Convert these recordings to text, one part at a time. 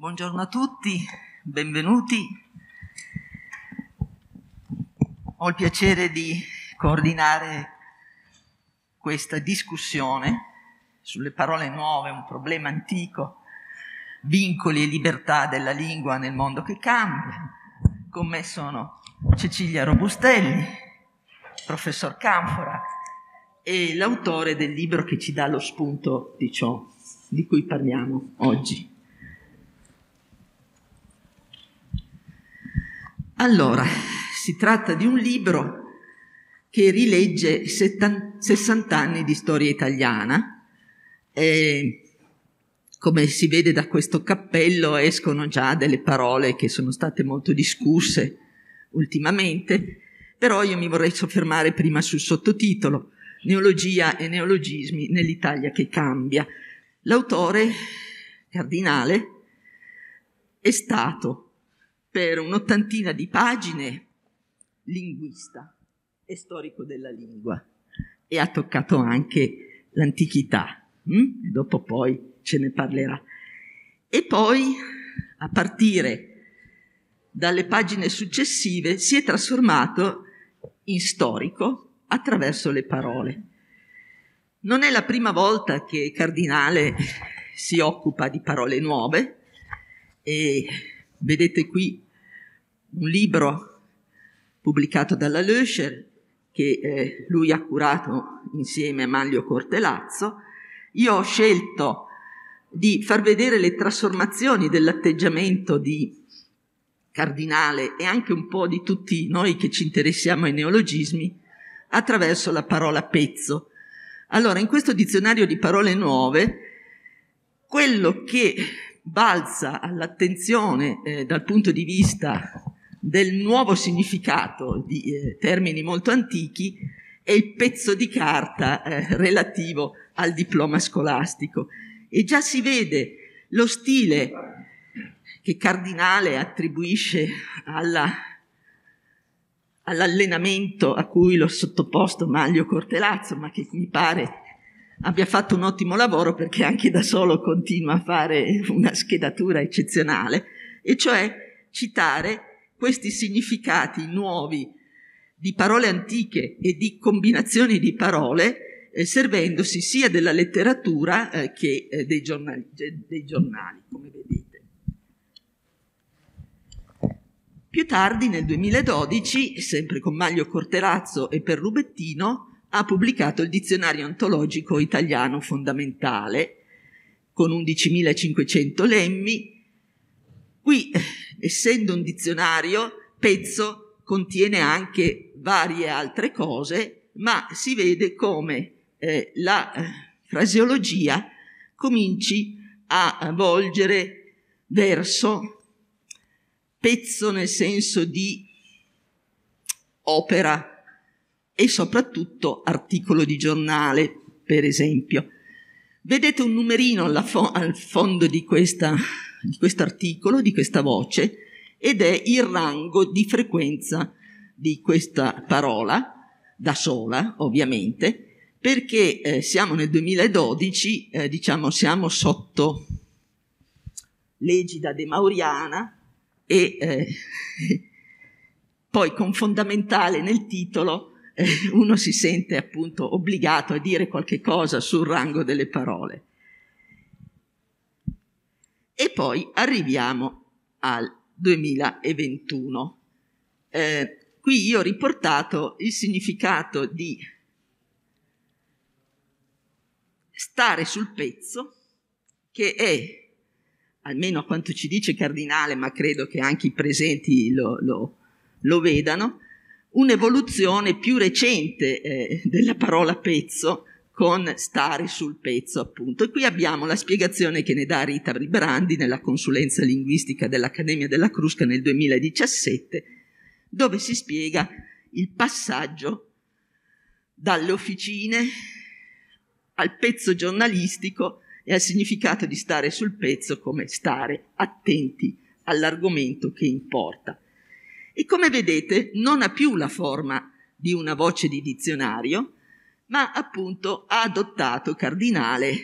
Buongiorno a tutti, benvenuti. Ho il piacere di coordinare questa discussione sulle parole nuove, un problema antico, vincoli e libertà della lingua nel mondo che cambia. Con me sono Cecilia Robustelli, professor Canfora e l'autore del libro che ci dà lo spunto di ciò di cui parliamo oggi. Allora, si tratta di un libro che rilegge 60 anni di storia italiana. E come si vede da questo cappello escono già delle parole che sono state molto discusse ultimamente, però io mi vorrei soffermare prima sul sottotitolo Neologia e neologismi nell'Italia che cambia. L'autore, cardinale, è stato per un'ottantina di pagine, linguista e storico della lingua e ha toccato anche l'antichità, hm? dopo poi ce ne parlerà. E poi, a partire dalle pagine successive, si è trasformato in storico attraverso le parole. Non è la prima volta che Cardinale si occupa di parole nuove e vedete qui un libro pubblicato dalla Löscher che eh, lui ha curato insieme a Manlio Cortelazzo, io ho scelto di far vedere le trasformazioni dell'atteggiamento di Cardinale e anche un po' di tutti noi che ci interessiamo ai neologismi attraverso la parola pezzo. Allora, in questo dizionario di parole nuove, quello che balza all'attenzione eh, dal punto di vista del nuovo significato di eh, termini molto antichi e il pezzo di carta eh, relativo al diploma scolastico. E già si vede lo stile che Cardinale attribuisce alla, all'allenamento a cui l'ho sottoposto Maglio Cortelazzo, ma che mi pare abbia fatto un ottimo lavoro perché anche da solo continua a fare una schedatura eccezionale, e cioè citare questi significati nuovi di parole antiche e di combinazioni di parole, eh, servendosi sia della letteratura eh, che eh, dei, giornali, dei, giornali, come vedete. Più tardi, nel 2012, sempre con Maglio Corterazzo e per Rubettino, ha pubblicato il Dizionario Antologico Italiano Fondamentale, con 11.500 lemmi. Qui eh, essendo un dizionario, pezzo contiene anche varie altre cose, ma si vede come eh, la eh, fraseologia cominci a volgere verso pezzo nel senso di opera e soprattutto articolo di giornale, per esempio. Vedete un numerino fo- al fondo di questa di questo articolo, di questa voce, ed è il rango di frequenza di questa parola, da sola ovviamente, perché eh, siamo nel 2012, eh, diciamo siamo sotto l'egida de Mauriana e eh, poi con fondamentale nel titolo eh, uno si sente appunto obbligato a dire qualche cosa sul rango delle parole. E poi arriviamo al 2021. Eh, qui io ho riportato il significato di stare sul pezzo, che è, almeno a quanto ci dice Cardinale, ma credo che anche i presenti lo, lo, lo vedano, un'evoluzione più recente eh, della parola pezzo, con stare sul pezzo, appunto. E qui abbiamo la spiegazione che ne dà Rita Ribrandi nella consulenza linguistica dell'Accademia della Crusca nel 2017, dove si spiega il passaggio dalle officine al pezzo giornalistico e al significato di stare sul pezzo come stare attenti all'argomento che importa. E come vedete non ha più la forma di una voce di dizionario, ma appunto ha adottato Cardinale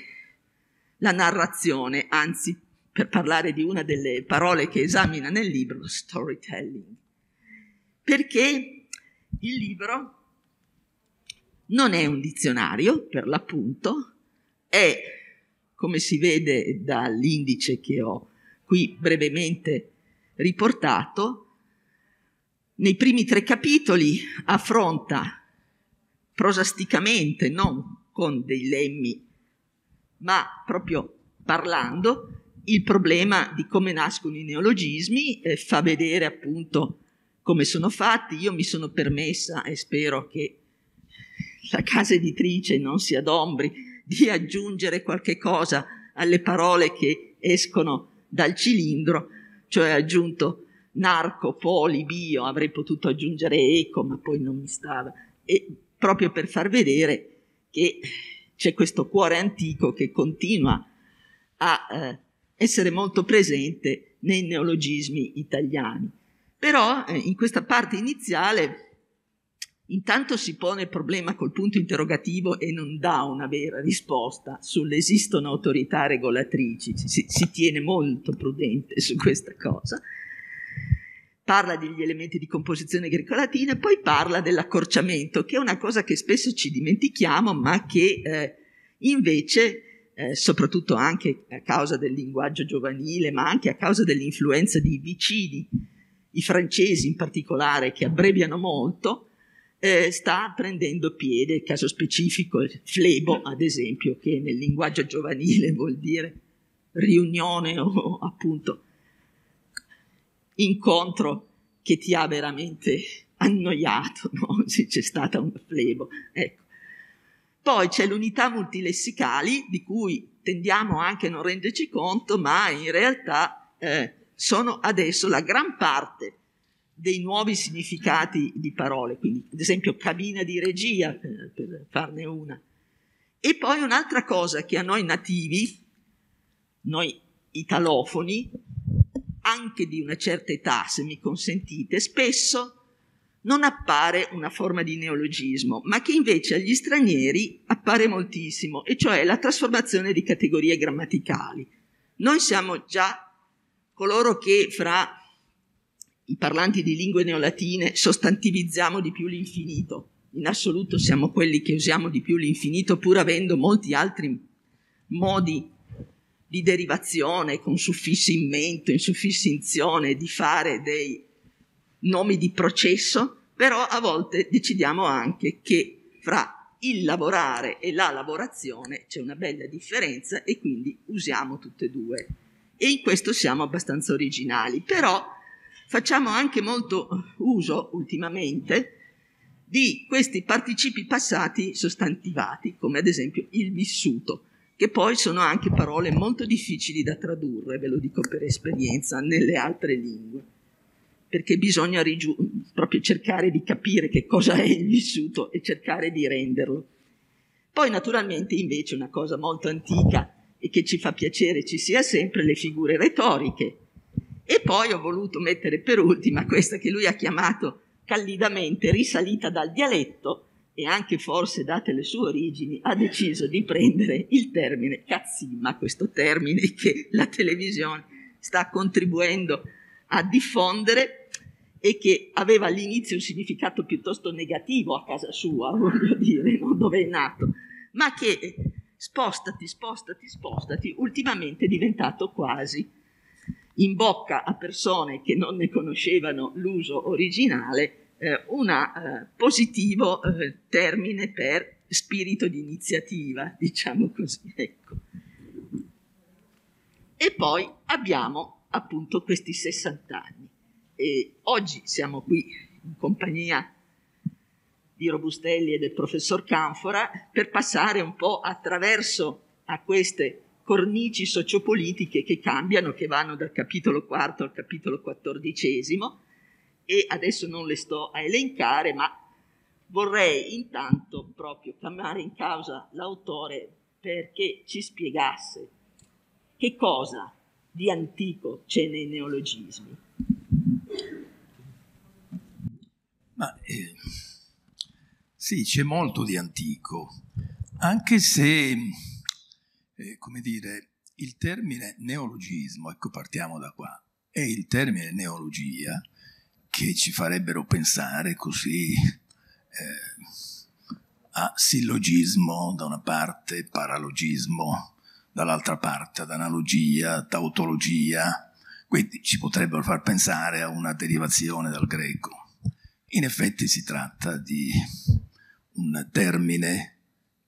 la narrazione, anzi per parlare di una delle parole che esamina nel libro, lo storytelling, perché il libro non è un dizionario, per l'appunto, è, come si vede dall'indice che ho qui brevemente riportato, nei primi tre capitoli affronta prosasticamente, non con dei lemmi, ma proprio parlando, il problema di come nascono i neologismi, eh, fa vedere appunto come sono fatti. Io mi sono permessa, e spero che la casa editrice non si adombri, di aggiungere qualche cosa alle parole che escono dal cilindro, cioè aggiunto narco, poli, bio, avrei potuto aggiungere eco, ma poi non mi stava. E proprio per far vedere che c'è questo cuore antico che continua a eh, essere molto presente nei neologismi italiani. Però eh, in questa parte iniziale intanto si pone il problema col punto interrogativo e non dà una vera risposta sull'esistono autorità regolatrici, si, si tiene molto prudente su questa cosa parla degli elementi di composizione greco-latina e poi parla dell'accorciamento, che è una cosa che spesso ci dimentichiamo, ma che eh, invece, eh, soprattutto anche a causa del linguaggio giovanile, ma anche a causa dell'influenza di vicini, i francesi in particolare, che abbreviano molto, eh, sta prendendo piede, il caso specifico il flebo, ad esempio, che nel linguaggio giovanile vuol dire riunione o appunto incontro che ti ha veramente annoiato, no? c'è stata un flebo. Ecco. Poi c'è l'unità multilessicali di cui tendiamo anche a non renderci conto, ma in realtà eh, sono adesso la gran parte dei nuovi significati di parole, quindi ad esempio cabina di regia, per, eh, per farne una. E poi un'altra cosa che a noi nativi, noi italofoni, anche di una certa età, se mi consentite, spesso non appare una forma di neologismo, ma che invece agli stranieri appare moltissimo, e cioè la trasformazione di categorie grammaticali. Noi siamo già coloro che fra i parlanti di lingue neolatine sostantivizziamo di più l'infinito. In assoluto siamo quelli che usiamo di più l'infinito, pur avendo molti altri modi di derivazione con suffissi in mento, in inzione, di fare dei nomi di processo, però a volte decidiamo anche che fra il lavorare e la lavorazione c'è una bella differenza e quindi usiamo tutte e due. E in questo siamo abbastanza originali, però facciamo anche molto uso ultimamente di questi participi passati sostantivati, come ad esempio il vissuto che poi sono anche parole molto difficili da tradurre, ve lo dico per esperienza, nelle altre lingue, perché bisogna rigiu- proprio cercare di capire che cosa è il vissuto e cercare di renderlo. Poi naturalmente invece una cosa molto antica e che ci fa piacere ci sia sempre le figure retoriche. E poi ho voluto mettere per ultima questa che lui ha chiamato callidamente risalita dal dialetto, e anche forse date le sue origini, ha deciso di prendere il termine cazzimma, questo termine che la televisione sta contribuendo a diffondere e che aveva all'inizio un significato piuttosto negativo a casa sua, voglio dire, no? dove è nato, ma che eh, spostati, spostati, spostati, ultimamente è diventato quasi in bocca a persone che non ne conoscevano l'uso originale eh, un eh, positivo eh, termine per spirito di iniziativa, diciamo così. Ecco. E poi abbiamo appunto questi 60 anni. E oggi siamo qui in compagnia di Robustelli e del professor Canfora per passare un po' attraverso a queste cornici sociopolitiche che cambiano, che vanno dal capitolo IV al capitolo XIV e adesso non le sto a elencare, ma vorrei intanto proprio chiamare in causa l'autore perché ci spiegasse che cosa di antico c'è nei neologismi. Ma, eh, sì, c'è molto di antico, anche se, eh, come dire, il termine neologismo, ecco partiamo da qua, è il termine neologia, che ci farebbero pensare così eh, a sillogismo da una parte, paralogismo dall'altra parte, ad analogia, tautologia, quindi ci potrebbero far pensare a una derivazione dal greco. In effetti si tratta di un termine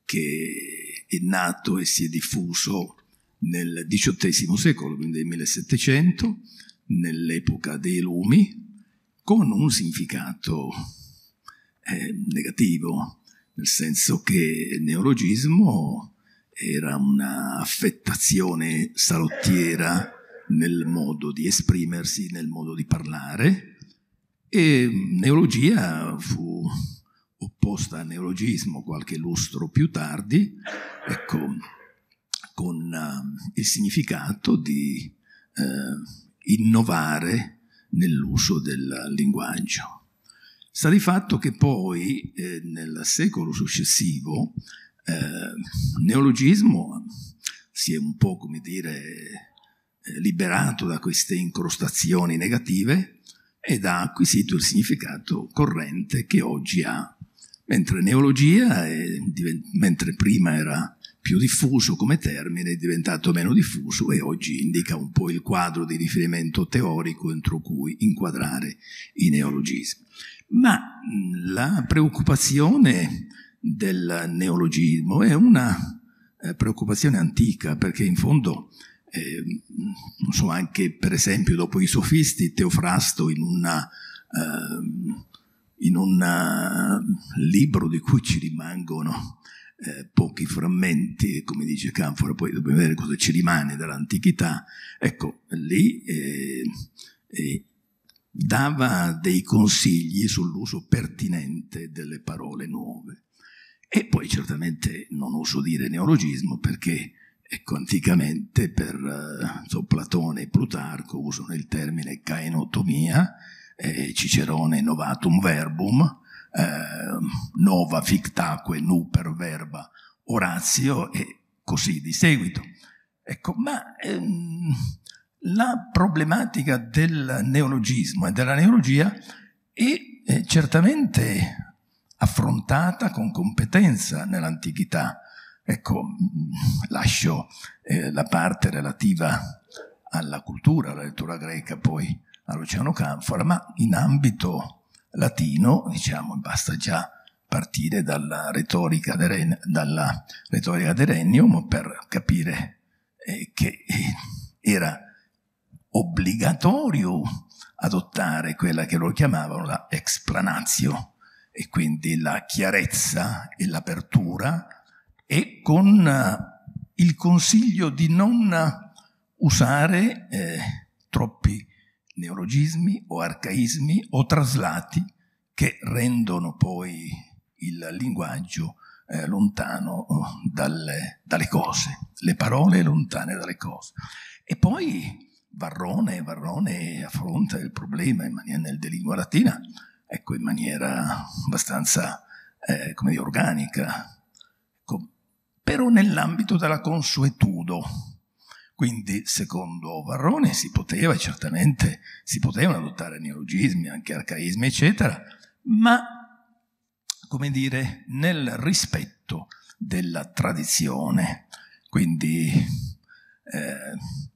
che è nato e si è diffuso nel XVIII secolo, quindi nel 1700, nell'epoca dei Lumi, con un significato eh, negativo, nel senso che il neologismo era un'affettazione salottiera nel modo di esprimersi, nel modo di parlare, e neologia fu opposta a neologismo qualche lustro più tardi, ecco, con uh, il significato di uh, innovare nell'uso del linguaggio. Sta di fatto che poi eh, nel secolo successivo eh, il neologismo si è un po' come dire eh, liberato da queste incrostazioni negative ed ha acquisito il significato corrente che oggi ha. Mentre neologia, è, mentre prima era più diffuso come termine, è diventato meno diffuso e oggi indica un po' il quadro di riferimento teorico entro cui inquadrare i neologismi. Ma mm, la preoccupazione del neologismo è una eh, preoccupazione antica perché in fondo eh, non so, anche per esempio dopo i sofisti Teofrasto in una eh, in un eh, libro di cui ci rimangono eh, pochi frammenti, come dice Canfora, poi dobbiamo vedere cosa ci rimane dall'antichità, ecco, lì eh, eh, dava dei consigli sull'uso pertinente delle parole nuove. E poi certamente non oso dire neologismo perché ecco, anticamente per eh, so, Platone e Plutarco usano il termine caenotomia, eh, Cicerone novatum verbum, eh, nova fictaque nu per verba Orazio e così di seguito. Ecco, ma ehm, la problematica del neologismo e della neologia è eh, certamente affrontata con competenza nell'antichità. Ecco, mm, lascio eh, la parte relativa alla cultura, alla lettura greca, poi all'Oceano Canfora, ma in ambito latino, diciamo, basta già partire dalla retorica, de, dalla retorica de Renium per capire eh, che eh, era obbligatorio adottare quella che loro chiamavano la explanatio e quindi la chiarezza e l'apertura, e con eh, il consiglio di non usare eh, troppi neologismi o arcaismi o traslati che rendono poi il linguaggio eh, lontano eh, dalle, dalle, cose, le parole lontane dalle cose. E poi Varrone, Varrone affronta il problema in maniera, nel delingua latina, ecco, in maniera abbastanza eh, come dire, organica, ecco, però nell'ambito della consuetudo quindi, secondo Varrone, si poteva certamente, si potevano adottare neologismi, anche arcaismi, eccetera, ma, come dire, nel rispetto della tradizione. Quindi, eh,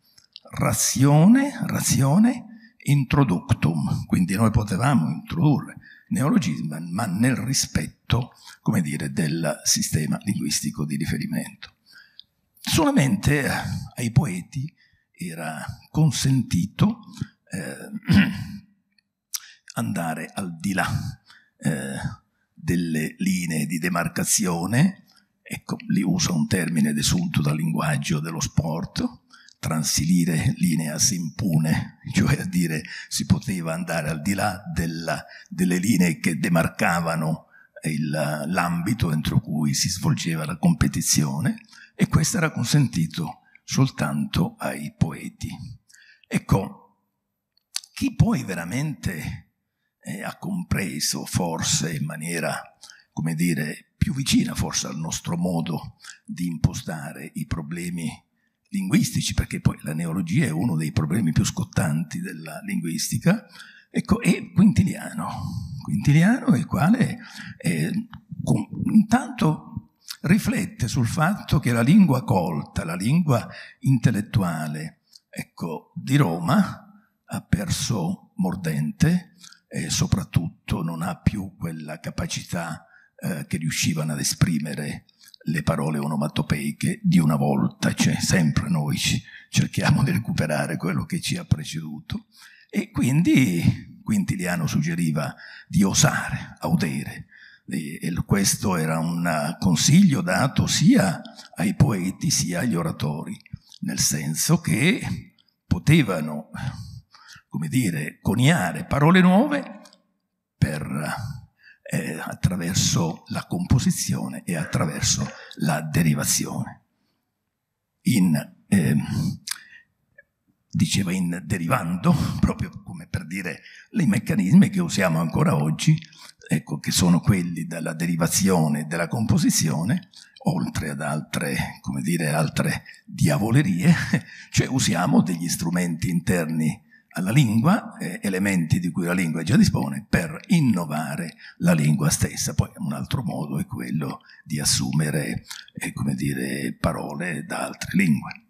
razione, razione introductum, quindi noi potevamo introdurre neologismi, ma nel rispetto, come dire, del sistema linguistico di riferimento. Solamente eh, ai poeti era consentito eh, andare al di là eh, delle linee di demarcazione, ecco, lì usa un termine desunto dal linguaggio dello sport, transilire lineas impune, cioè a dire si poteva andare al di là della, delle linee che demarcavano l'ambito entro cui si svolgeva la competizione, e questo era consentito soltanto ai poeti. Ecco, chi poi veramente eh, ha compreso, forse in maniera, come dire, più vicina forse al nostro modo di impostare i problemi linguistici, perché poi la neologia è uno dei problemi più scottanti della linguistica, ecco, è Quintiliano. Quintiliano il quale eh, con, intanto riflette sul fatto che la lingua colta, la lingua intellettuale, ecco, di Roma ha perso mordente e soprattutto non ha più quella capacità eh, che riuscivano ad esprimere le parole onomatopeiche di una volta, cioè sempre noi cerchiamo di recuperare quello che ci ha preceduto. E quindi Quintiliano suggeriva di osare, audere, questo era un consiglio dato sia ai poeti sia agli oratori, nel senso che potevano, come dire, coniare parole nuove per eh, attraverso la composizione e attraverso la derivazione. In eh, diceva in derivando, proprio come per dire i meccanismi che usiamo ancora oggi, ecco, che sono quelli della derivazione e della composizione, oltre ad altre, come dire, altre diavolerie, cioè usiamo degli strumenti interni alla lingua, eh, elementi di cui la lingua già dispone, per innovare la lingua stessa. Poi un altro modo è quello di assumere, eh, come dire, parole da altre lingue.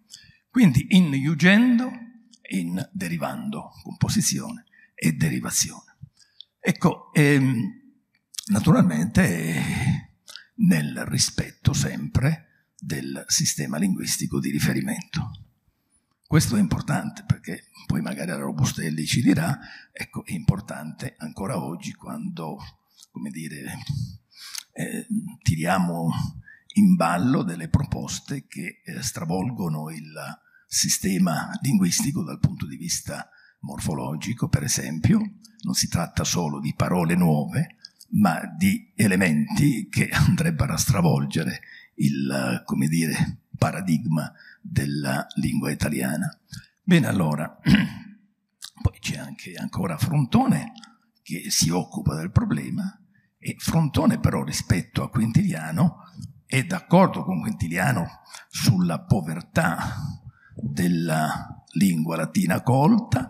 Quindi in Yugendo in derivando, composizione e derivazione. Ecco, ehm, naturalmente nel rispetto sempre del sistema linguistico di riferimento. Questo è importante perché poi magari la Robustelli ci dirà, ecco, è importante ancora oggi quando, come dire, eh, tiriamo in ballo delle proposte che eh, stravolgono il sistema linguistico dal punto di vista morfologico, per esempio. Non si tratta solo di parole nuove, ma di elementi che andrebbero a stravolgere il, come dire, paradigma della lingua italiana. Bene, allora, poi c'è anche ancora Frontone che si occupa del problema e Frontone però rispetto a Quintiliano è d'accordo con Quintiliano sulla povertà della lingua latina colta,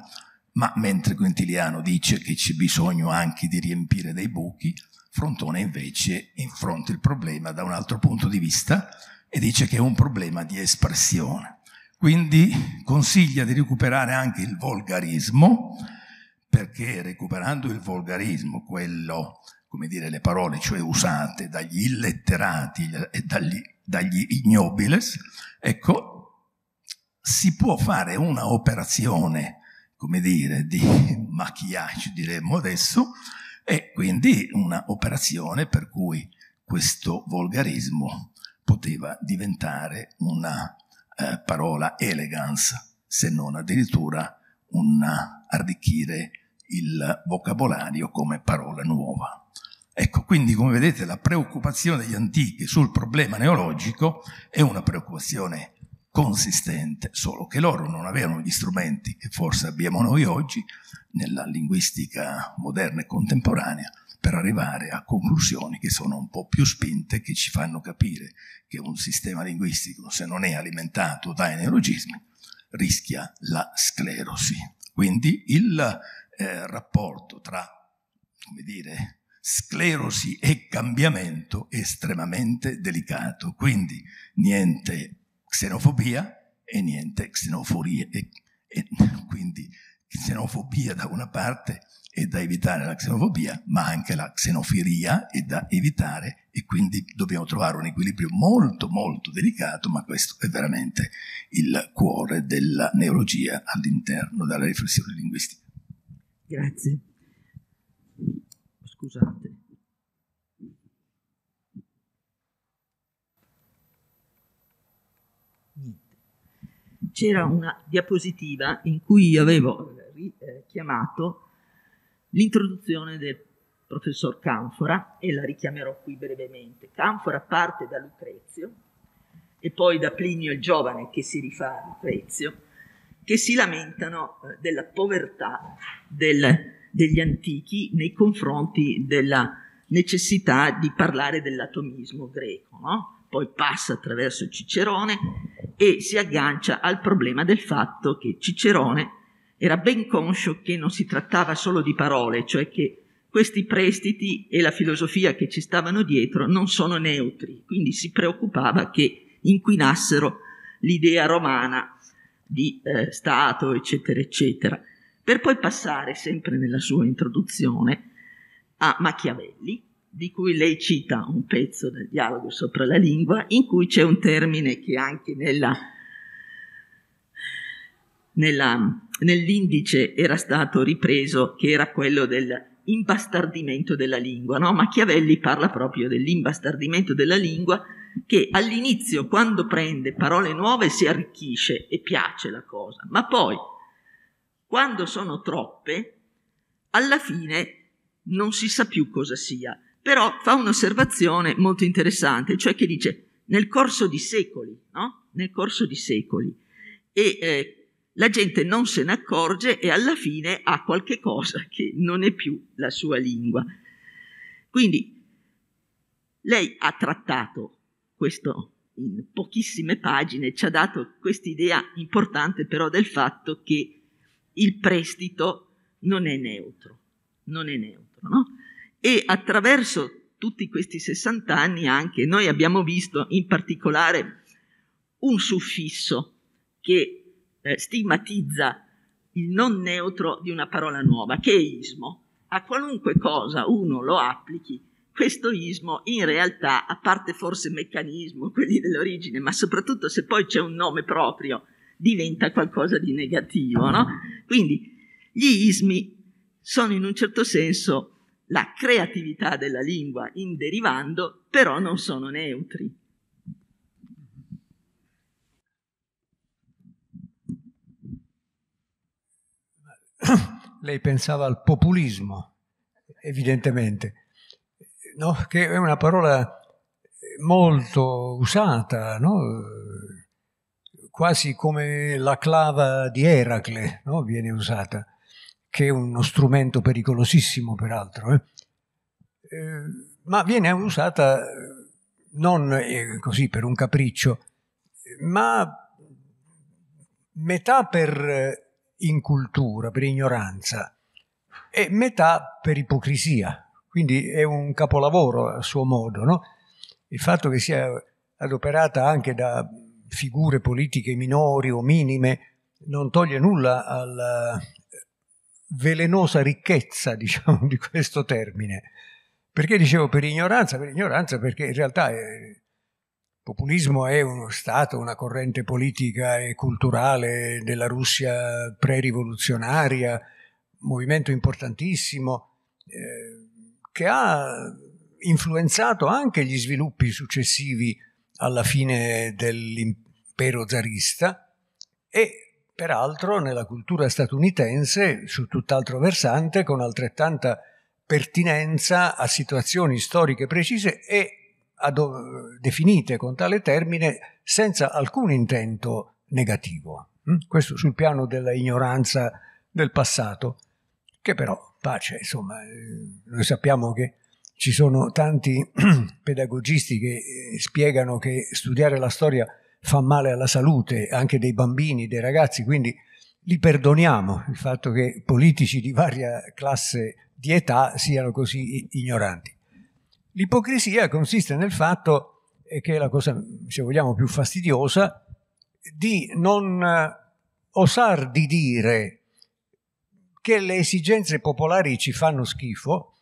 ma mentre Quintiliano dice che c'è bisogno anche di riempire dei buchi, Frontone invece affronta il problema da un altro punto di vista e dice che è un problema di espressione. Quindi consiglia di recuperare anche il volgarismo, perché recuperando il volgarismo, quello, come dire, le parole cioè usate dagli illetterati e dagli, dagli ignobiles, ecco, si può fare una operazione, come dire, di maquillage, diremmo adesso, e quindi una operazione per cui questo volgarismo poteva diventare una eh, parola elegance, se non addirittura un arricchire il vocabolario come parola nuova. Ecco, quindi come vedete la preoccupazione degli antichi sul problema neologico è una preoccupazione consistente, solo che loro non avevano gli strumenti che forse abbiamo noi oggi nella linguistica moderna e contemporanea per arrivare a conclusioni che sono un po' più spinte, che ci fanno capire che un sistema linguistico, se non è alimentato dai neologismi, rischia la sclerosi. Quindi il eh, rapporto tra, come dire, sclerosi e cambiamento è estremamente delicato, quindi niente xenofobia e niente xenoforia. E, e, quindi xenofobia da una parte è da evitare la xenofobia, ma anche la xenofiria è da evitare e quindi dobbiamo trovare un equilibrio molto molto delicato, ma questo è veramente il cuore della neurologia all'interno della riflessione linguistica. Grazie. Scusate. c'era una diapositiva in cui avevo eh, richiamato eh, l'introduzione del professor Canfora e la richiamerò qui brevemente. Canfora parte da Lucrezio e poi da Plinio il Giovane che si rifà a Lucrezio, che si lamentano eh, della povertà del, degli antichi nei confronti della necessità di parlare dell'atomismo greco. No? Poi passa attraverso Cicerone e si aggancia al problema del fatto che Cicerone era ben conscio che non si trattava solo di parole, cioè che questi prestiti e la filosofia che ci stavano dietro non sono neutri, quindi si preoccupava che inquinassero l'idea romana di eh, Stato, eccetera, eccetera, per poi passare sempre nella sua introduzione a Machiavelli, di cui lei cita un pezzo del dialogo sopra la lingua, in cui c'è un termine che anche nella, nella, nell'indice era stato ripreso, che era quello dell'imbastardimento della lingua. No? Machiavelli parla proprio dell'imbastardimento della lingua che all'inizio quando prende parole nuove si arricchisce e piace la cosa, ma poi quando sono troppe, alla fine non si sa più cosa sia però fa un'osservazione molto interessante, cioè che dice nel corso di secoli, no? Nel corso di secoli. E eh, la gente non se ne accorge e alla fine ha qualche cosa che non è più la sua lingua. Quindi lei ha trattato questo in pochissime pagine, ci ha dato quest'idea importante però del fatto che il prestito non è neutro, non è neutro, no? e attraverso tutti questi 60 anni anche noi abbiamo visto in particolare un suffisso che eh, stigmatizza il non neutro di una parola nuova, che è ismo. A qualunque cosa uno lo applichi, questo ismo in realtà, a parte forse meccanismo, quelli dell'origine, ma soprattutto se poi c'è un nome proprio, diventa qualcosa di negativo. No? Quindi gli ismi sono in un certo senso la creatività della lingua in derivando, però non sono neutri. Lei pensava al populismo, evidentemente, no? che è una parola molto usata, no? quasi come la clava di Eracle no? viene usata che è uno strumento pericolosissimo peraltro, eh? Eh, ma viene usata eh, non eh, così per un capriccio, ma metà per eh, incultura, per ignoranza e metà per ipocrisia. Quindi è un capolavoro a suo modo. No? Il fatto che sia adoperata anche da figure politiche minori o minime non toglie nulla alla, velenosa ricchezza, diciamo, di questo termine. Perché dicevo per ignoranza? Per ignoranza perché in realtà eh, il populismo è uno stato, una corrente politica e culturale della Russia pre-rivoluzionaria, movimento importantissimo, eh, che ha influenzato anche gli sviluppi successivi alla fine dell'impero zarista e Peraltro nella cultura statunitense, su tutt'altro versante, con altrettanta pertinenza a situazioni storiche precise e ad, definite con tale termine senza alcun intento negativo. Mm? Questo sul piano della ignoranza del passato, che però, pace, insomma, eh, noi sappiamo che ci sono tanti pedagogisti che eh, spiegano che studiare la storia fa male alla salute anche dei bambini, dei ragazzi, quindi li perdoniamo il fatto che politici di varia classe di età siano così ignoranti. L'ipocrisia consiste nel fatto, eh, che è la cosa, se vogliamo, più fastidiosa, di non eh, osar di dire che le esigenze popolari ci fanno schifo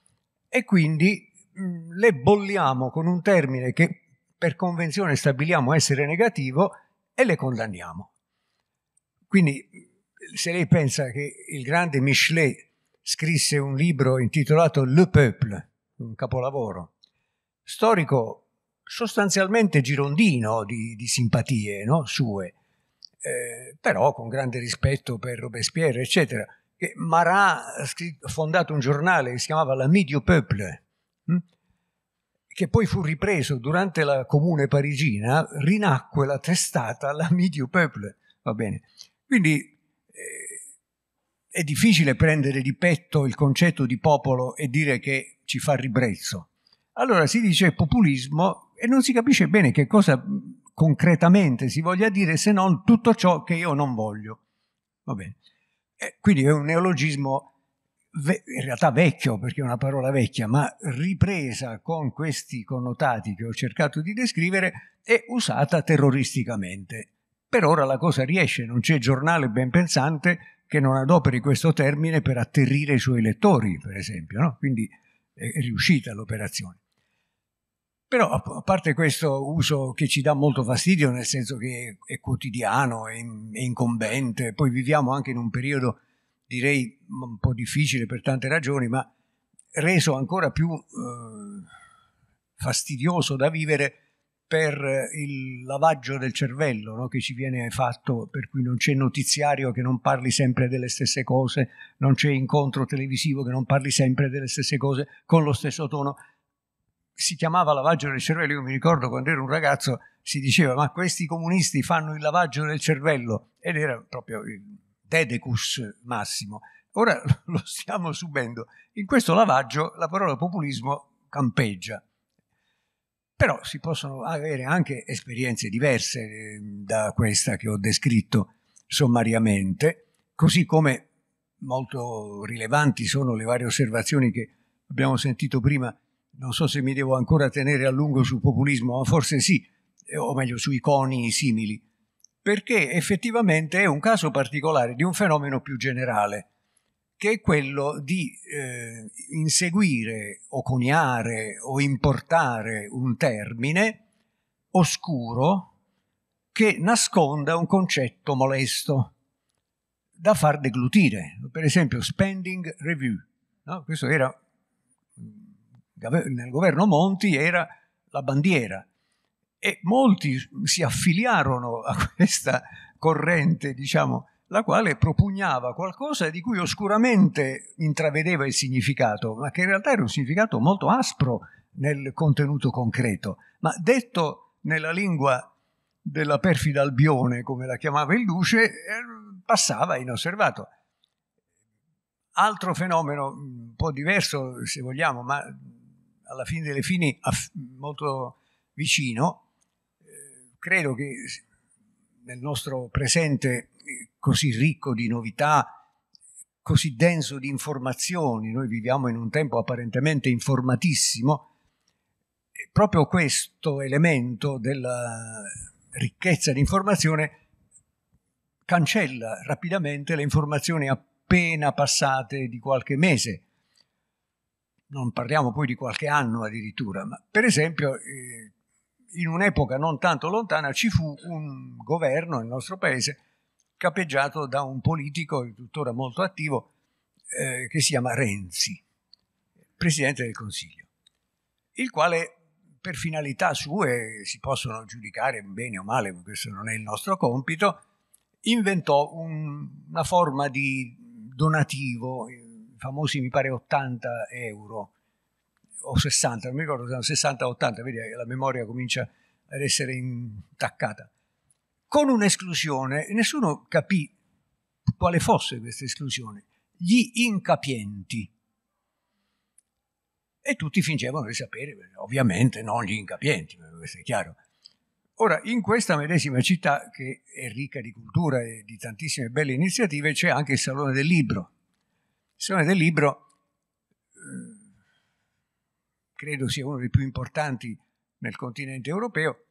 e quindi mm, le bolliamo con un termine che per convenzione stabiliamo essere negativo e le condanniamo. Quindi se lei pensa che il grande Michelet scrisse un libro intitolato Le Peuple, un capolavoro, storico sostanzialmente girondino di, di simpatie no? sue, eh, però con grande rispetto per Robespierre, eccetera. Marat ha fondato un giornale che si chiamava La Midi Peuple, hm? che poi fu ripreso durante la comune parigina, rinacque la testata La du Peuple. Va bene. Quindi eh, è difficile prendere di petto il concetto di popolo e dire che ci fa ribrezzo. Allora si dice populismo e non si capisce bene che cosa mm, concretamente si voglia dire se non tutto ciò che io non voglio. Va bene. Eh, quindi è un neologismo in realtà vecchio perché è una parola vecchia, ma ripresa con questi connotati che ho cercato di descrivere è usata terroristicamente. Per ora la cosa riesce, non c'è giornale ben pensante che non adoperi questo termine per atterrire i suoi lettori, per esempio, no? quindi è riuscita l'operazione. Però a parte questo uso che ci dà molto fastidio, nel senso che è quotidiano, è incombente, poi viviamo anche in un periodo direi un po' difficile per tante ragioni, ma reso ancora più eh, fastidioso da vivere per il lavaggio del cervello no? che ci viene fatto, per cui non c'è notiziario che non parli sempre delle stesse cose, non c'è incontro televisivo che non parli sempre delle stesse cose con lo stesso tono. Si chiamava lavaggio del cervello, io mi ricordo quando ero un ragazzo si diceva ma questi comunisti fanno il lavaggio del cervello ed era proprio il dedecus massimo. Ora lo stiamo subendo. In questo lavaggio la parola populismo campeggia. Però si possono avere anche esperienze diverse ehm, da questa che ho descritto sommariamente, così come molto rilevanti sono le varie osservazioni che abbiamo sentito prima. Non so se mi devo ancora tenere a lungo sul populismo, ma forse sì, o meglio sui coni simili perché effettivamente è un caso particolare di un fenomeno più generale, che è quello di eh, inseguire o coniare o importare un termine oscuro che nasconda un concetto molesto da far deglutire. Per esempio, spending review. No? Questo era mm, nel governo Monti era la bandiera e molti si affiliarono a questa corrente, diciamo, la quale propugnava qualcosa di cui oscuramente intravedeva il significato, ma che in realtà era un significato molto aspro nel contenuto concreto, ma detto nella lingua della perfida Albione, come la chiamava il Duce, eh, passava inosservato. Altro fenomeno mm, un po' diverso, se vogliamo, ma alla fine delle fini molto vicino, credo che nel nostro presente eh, così ricco di novità, così denso di informazioni, noi viviamo in un tempo apparentemente informatissimo, eh, proprio questo elemento della ricchezza di informazione cancella rapidamente le informazioni appena passate di qualche mese. Non parliamo poi di qualche anno addirittura, ma per esempio eh, in un'epoca non tanto lontana ci fu un governo nel nostro paese capeggiato da un politico tuttora molto attivo eh, che si chiama Renzi, presidente del Consiglio, il quale per finalità sue si possono giudicare bene o male, questo non è il nostro compito, inventò un, una forma di donativo, i famosi mi pare 80 euro, o 60, non mi ricordo, se erano 60 o 80, vedi la memoria comincia ad essere intaccata. Con un'esclusione, nessuno capì quale fosse questa esclusione, gli incapienti. E tutti fingevano di sapere, ovviamente non gli incapienti, questo è chiaro. Ora, in questa medesima città, che è ricca di cultura e di tantissime belle iniziative, c'è anche il Salone del Libro. Il Salone del Libro credo sia uno dei più importanti nel continente europeo,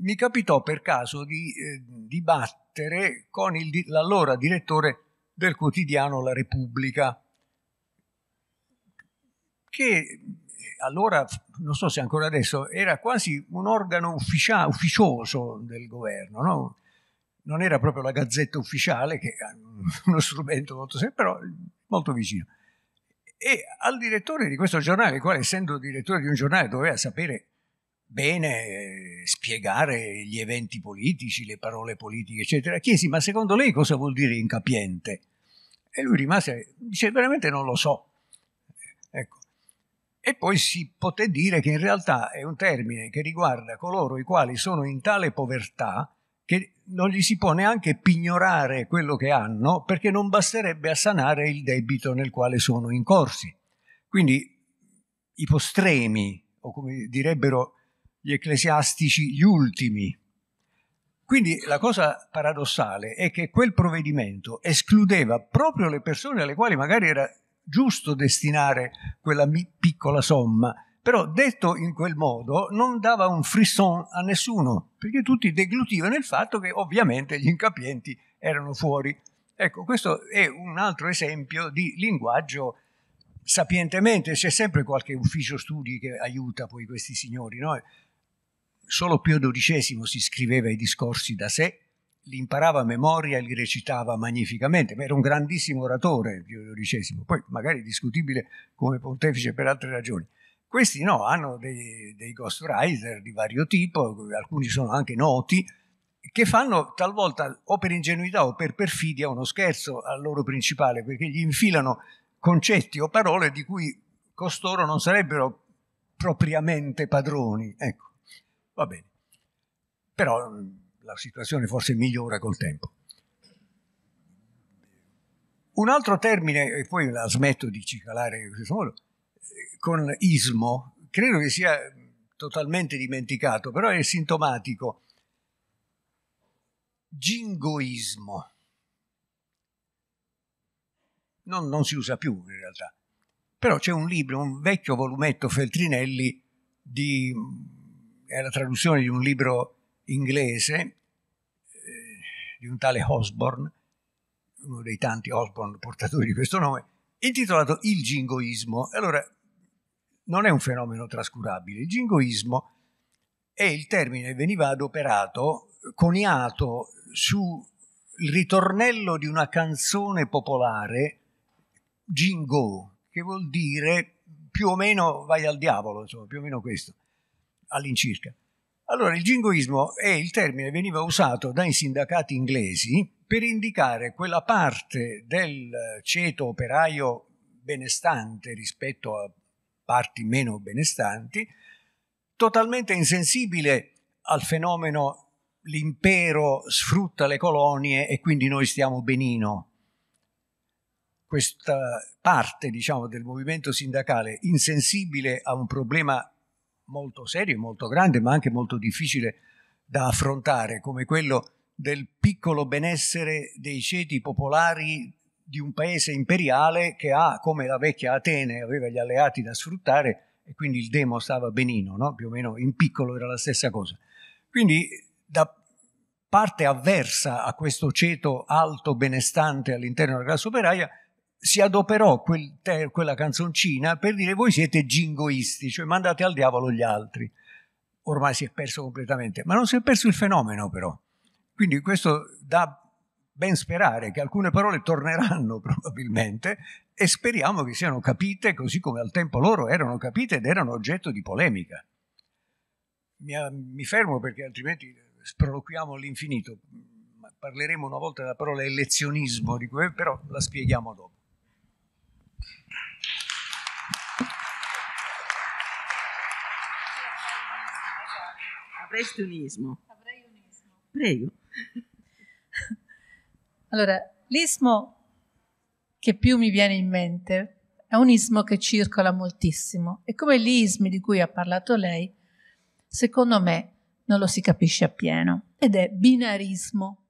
mi capitò per caso di eh, dibattere con il, l'allora direttore del quotidiano La Repubblica, che eh, allora, non so se ancora adesso, era quasi un organo ufficia- ufficioso del governo, no? non era proprio la gazzetta ufficiale, che è uno strumento molto semplice, però molto vicino. E al direttore di questo giornale, il quale essendo direttore di un giornale doveva sapere bene eh, spiegare gli eventi politici, le parole politiche, eccetera, chiesi ma secondo lei cosa vuol dire incapiente? E lui rimase, dice veramente non lo so. Ecco. E poi si poté dire che in realtà è un termine che riguarda coloro i quali sono in tale povertà che non gli si può neanche pignorare quello che hanno perché non basterebbe a sanare il debito nel quale sono incorsi. Quindi i postremi, o come direbbero gli ecclesiastici, gli ultimi. Quindi la cosa paradossale è che quel provvedimento escludeva proprio le persone alle quali magari era giusto destinare quella piccola somma però detto in quel modo non dava un frisson a nessuno, perché tutti deglutivano il fatto che ovviamente gli incapienti erano fuori. Ecco, questo è un altro esempio di linguaggio sapientemente, c'è sempre qualche ufficio studi che aiuta poi questi signori. No? Solo Pio XII si scriveva i discorsi da sé, li imparava a memoria e li recitava magnificamente, ma era un grandissimo oratore Pio XII, poi magari discutibile come pontefice per altre ragioni. Questi no, hanno dei, dei ghostwriter di vario tipo, alcuni sono anche noti, che fanno talvolta o per ingenuità o per perfidia uno scherzo al loro principale, perché gli infilano concetti o parole di cui costoro non sarebbero propriamente padroni. Ecco, va bene. Però la situazione forse migliora col tempo. Un altro termine, e poi la smetto di cicalare in questo modo, con ismo, credo che sia totalmente dimenticato, però è sintomatico. Gingoismo. Non, non si usa più in realtà. Però c'è un libro, un vecchio volumetto Feltrinelli, di, è la traduzione di un libro inglese eh, di un tale Osborne, uno dei tanti Osborne portatori di questo nome, intitolato Il jingoismo. Allora, non è un fenomeno trascurabile. Il jingoismo è il termine che veniva adoperato, coniato sul ritornello di una canzone popolare, jingo, che vuol dire più o meno vai al diavolo, insomma, più o meno questo, all'incirca. Allora, il jingoismo è il termine che veniva usato dai sindacati inglesi per indicare quella parte del ceto operaio benestante rispetto a parti meno benestanti, totalmente insensibile al fenomeno l'impero sfrutta le colonie e quindi noi stiamo benino. Questa parte, diciamo, del movimento sindacale insensibile a un problema molto serio, molto grande, ma anche molto difficile da affrontare, come quello del piccolo benessere dei ceti popolari di un paese imperiale che ha, come la vecchia Atene, aveva gli alleati da sfruttare e quindi il demo stava benino, no? più o meno in piccolo era la stessa cosa. Quindi da parte avversa a questo ceto alto benestante all'interno della classe operaia si adoperò quel te, quella canzoncina per dire voi siete jingoisti, cioè mandate al diavolo gli altri. Ormai si è perso completamente, ma non si è perso il fenomeno però. Quindi questo dà ben sperare che alcune parole torneranno probabilmente e speriamo che siano capite così come al tempo loro erano capite ed erano oggetto di polemica. Mi, mi fermo perché altrimenti sproloquiamo all'infinito. Parleremo una volta della parola elezionismo, però la spieghiamo dopo. Avresti un ismo. Avrei un ismo. Prego. Allora, l'ismo che più mi viene in mente è un ismo che circola moltissimo e come gli ismi di cui ha parlato lei, secondo me non lo si capisce appieno ed è binarismo,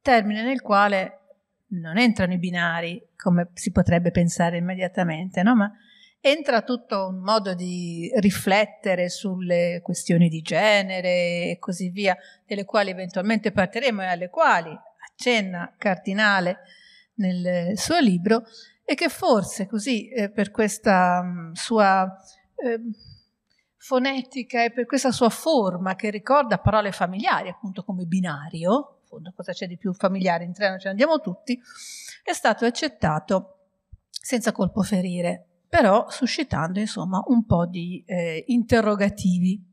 termine nel quale non entrano i binari come si potrebbe pensare immediatamente, no? ma entra tutto un modo di riflettere sulle questioni di genere e così via, delle quali eventualmente parteremo e alle quali accenna Cardinale nel suo libro, e che forse così eh, per questa mh, mm, sua... Eh, fonetica e per questa sua forma che ricorda parole familiari, appunto come binario, fondo cosa c'è di più familiare, in treno ce ne andiamo tutti, è stato accettato senza colpo ferire, però suscitando insomma un po' di eh, interrogativi.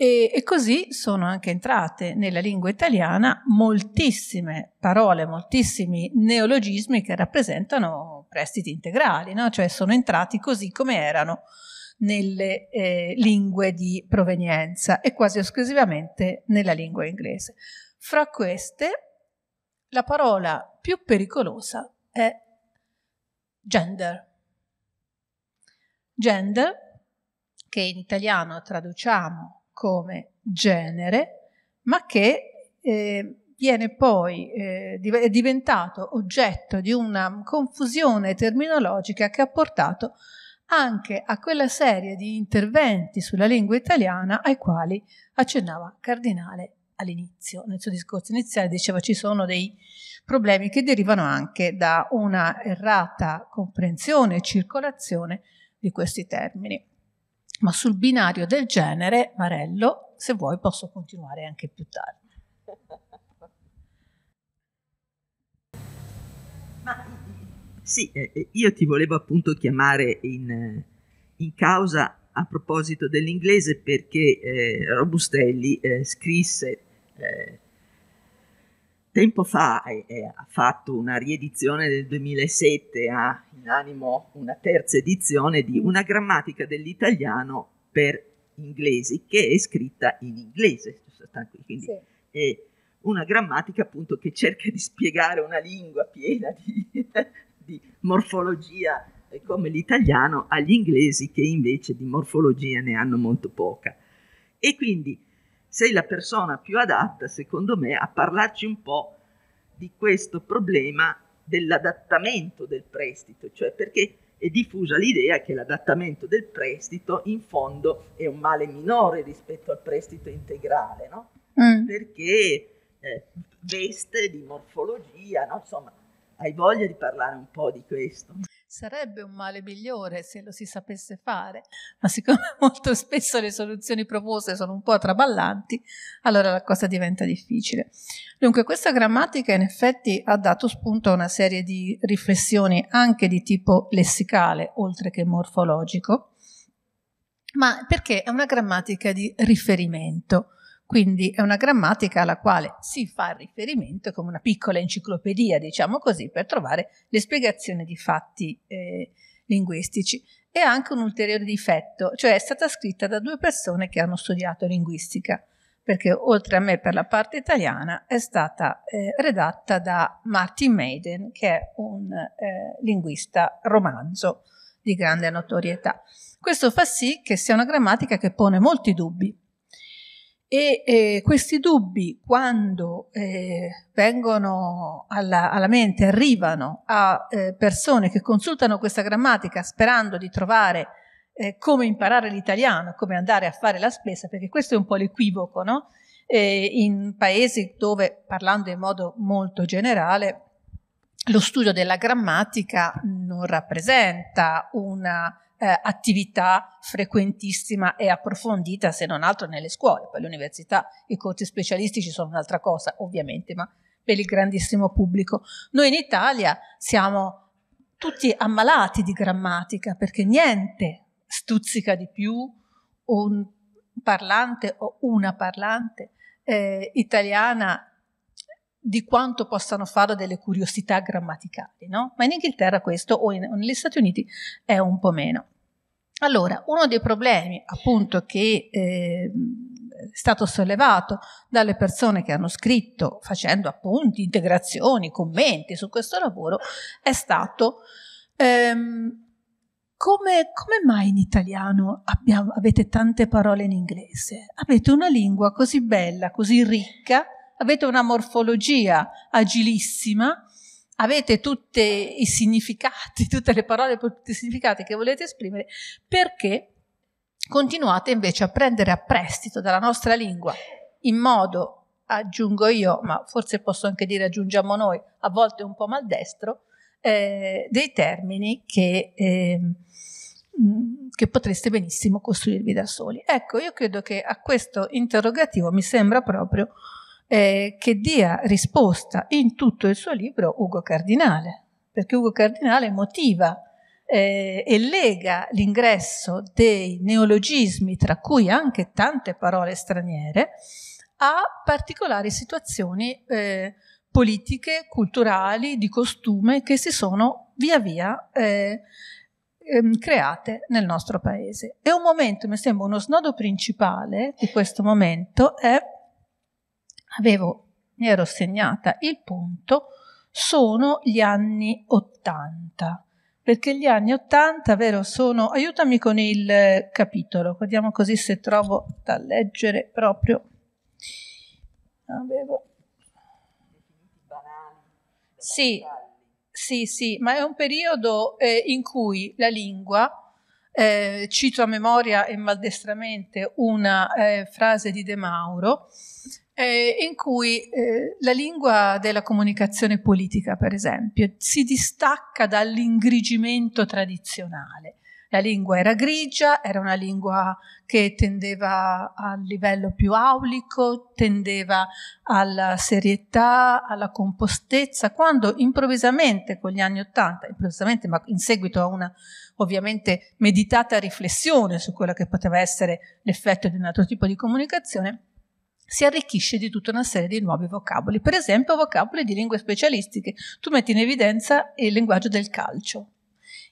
E, e, così sono anche entrate nella lingua italiana moltissime parole, moltissimi neologismi che rappresentano prestiti integrali, no? cioè sono entrati così come erano nelle eh, lingue di provenienza e quasi esclusivamente nella lingua inglese. Fra queste, la parola più pericolosa è gender. Gender, che in italiano traduciamo come genere, ma che eh, viene poi eh, è diventato oggetto di una confusione terminologica che ha portato anche a quella serie di interventi sulla lingua italiana ai quali accennava Cardinale all'inizio, nel suo discorso iniziale, diceva ci sono dei problemi che derivano anche da una errata comprensione e circolazione di questi termini. Ma sul binario del genere, Marello, se vuoi posso continuare anche più tardi. Ma, sì, eh, eh, io ti volevo appunto chiamare in, eh, in causa a proposito dell'inglese perché eh, Robustelli eh, scrisse eh, tempo fa eh, eh, ha fatto una riedizione del 2007, ha in animo una terza edizione di Una grammatica dell'italiano per inglesi che è scritta in inglese, quindi sì. è una grammatica appunto che cerca di spiegare una lingua piena di, di morfologia eh, come l'italiano agli inglesi che invece di morfologia ne hanno molto poca. E quindi sei la persona più adatta, secondo me, a parlarci un po' di questo problema dell'adattamento del prestito, cioè perché è diffusa l'idea che l'adattamento del prestito in fondo è un male minore rispetto al prestito integrale, no? mm. perché eh, veste di morfologia, no? insomma, hai voglia di parlare un po' di questo? Sarebbe un male migliore se lo si sapesse fare, ma siccome molto spesso le soluzioni proposte sono un po' traballanti, allora la cosa diventa difficile. Dunque, questa grammatica in effetti ha dato spunto a una serie di riflessioni anche di tipo lessicale, oltre che morfologico, ma perché è una grammatica di riferimento. Quindi è una grammatica alla quale si fa riferimento come una piccola enciclopedia, diciamo così, per trovare le spiegazioni di fatti eh, linguistici. E anche un ulteriore difetto, cioè è stata scritta da due persone che hanno studiato linguistica, perché oltre a me per la parte italiana è stata eh, redatta da Martin Maiden, che è un eh, linguista romanzo di grande notorietà. Questo fa sì che sia una grammatica che pone molti dubbi e eh, questi dubbi, quando eh, vengono alla, alla, mente, arrivano a eh, persone che consultano questa grammatica sperando di trovare eh, come imparare l'italiano, come andare a fare la spesa, perché questo è un po' l'equivoco, no? Eh, in paesi dove, parlando in modo molto generale, lo studio della grammatica non rappresenta una eh, attività frequentissima e approfondita, se non altro nelle scuole, poi le università, i corsi specialistici sono un'altra cosa ovviamente, ma per il grandissimo pubblico. Noi in Italia siamo tutti ammalati di grammatica perché niente stuzzica di più un parlante o una parlante eh, italiana di quanto possano fare delle curiosità grammaticali, no? Ma in Inghilterra questo, o, in, o negli Stati Uniti, è un po' meno. Allora, uno dei problemi appunto che eh, è stato sollevato dalle persone che hanno scritto facendo appunti, integrazioni, commenti su questo lavoro è stato ehm, come, come, mai in italiano abbiamo, avete tante parole in inglese? Avete una lingua così bella, così ricca, avete una morfologia agilissima, avete tutti i significati, tutte le parole, tutti i significati che volete esprimere, perché continuate invece a prendere a prestito dalla nostra lingua in modo, aggiungo io, ma forse posso anche dire aggiungiamo noi, a volte un po' maldestro, eh, dei termini che, eh, che potreste benissimo costruirvi da soli. Ecco, io credo che a questo interrogativo mi sembra proprio eh, che dia risposta in tutto il suo libro Ugo Cardinale, perché Ugo Cardinale motiva eh, e lega l'ingresso dei neologismi, tra cui anche tante parole straniere, a particolari situazioni eh, politiche, culturali, di costume che si sono via via eh, ehm, create nel nostro paese. E un momento, mi sembra, uno snodo principale di questo momento è avevo, mi ero segnata il punto, sono gli anni 80 perché gli anni 80, vero, sono... Aiutami con il eh, capitolo, vediamo così se trovo da leggere proprio. Avevo... Sì, sì, sì, ma è un periodo eh, in cui la lingua, eh, cito a memoria e maldestramente una eh, frase di De Mauro, eh, in cui eh, la lingua della comunicazione politica, per esempio, si distacca dall'ingrigimento tradizionale. La lingua era grigia, era una lingua che tendeva al livello più aulico, tendeva alla serietà, alla compostezza, quando improvvisamente con gli anni Ottanta, improvvisamente ma in seguito a una ovviamente meditata riflessione su quello che poteva essere l'effetto di un altro tipo di comunicazione, si arricchisce di tutta una serie di nuovi vocaboli, per esempio vocaboli di lingue specialistiche. Tu metti in evidenza il linguaggio del calcio,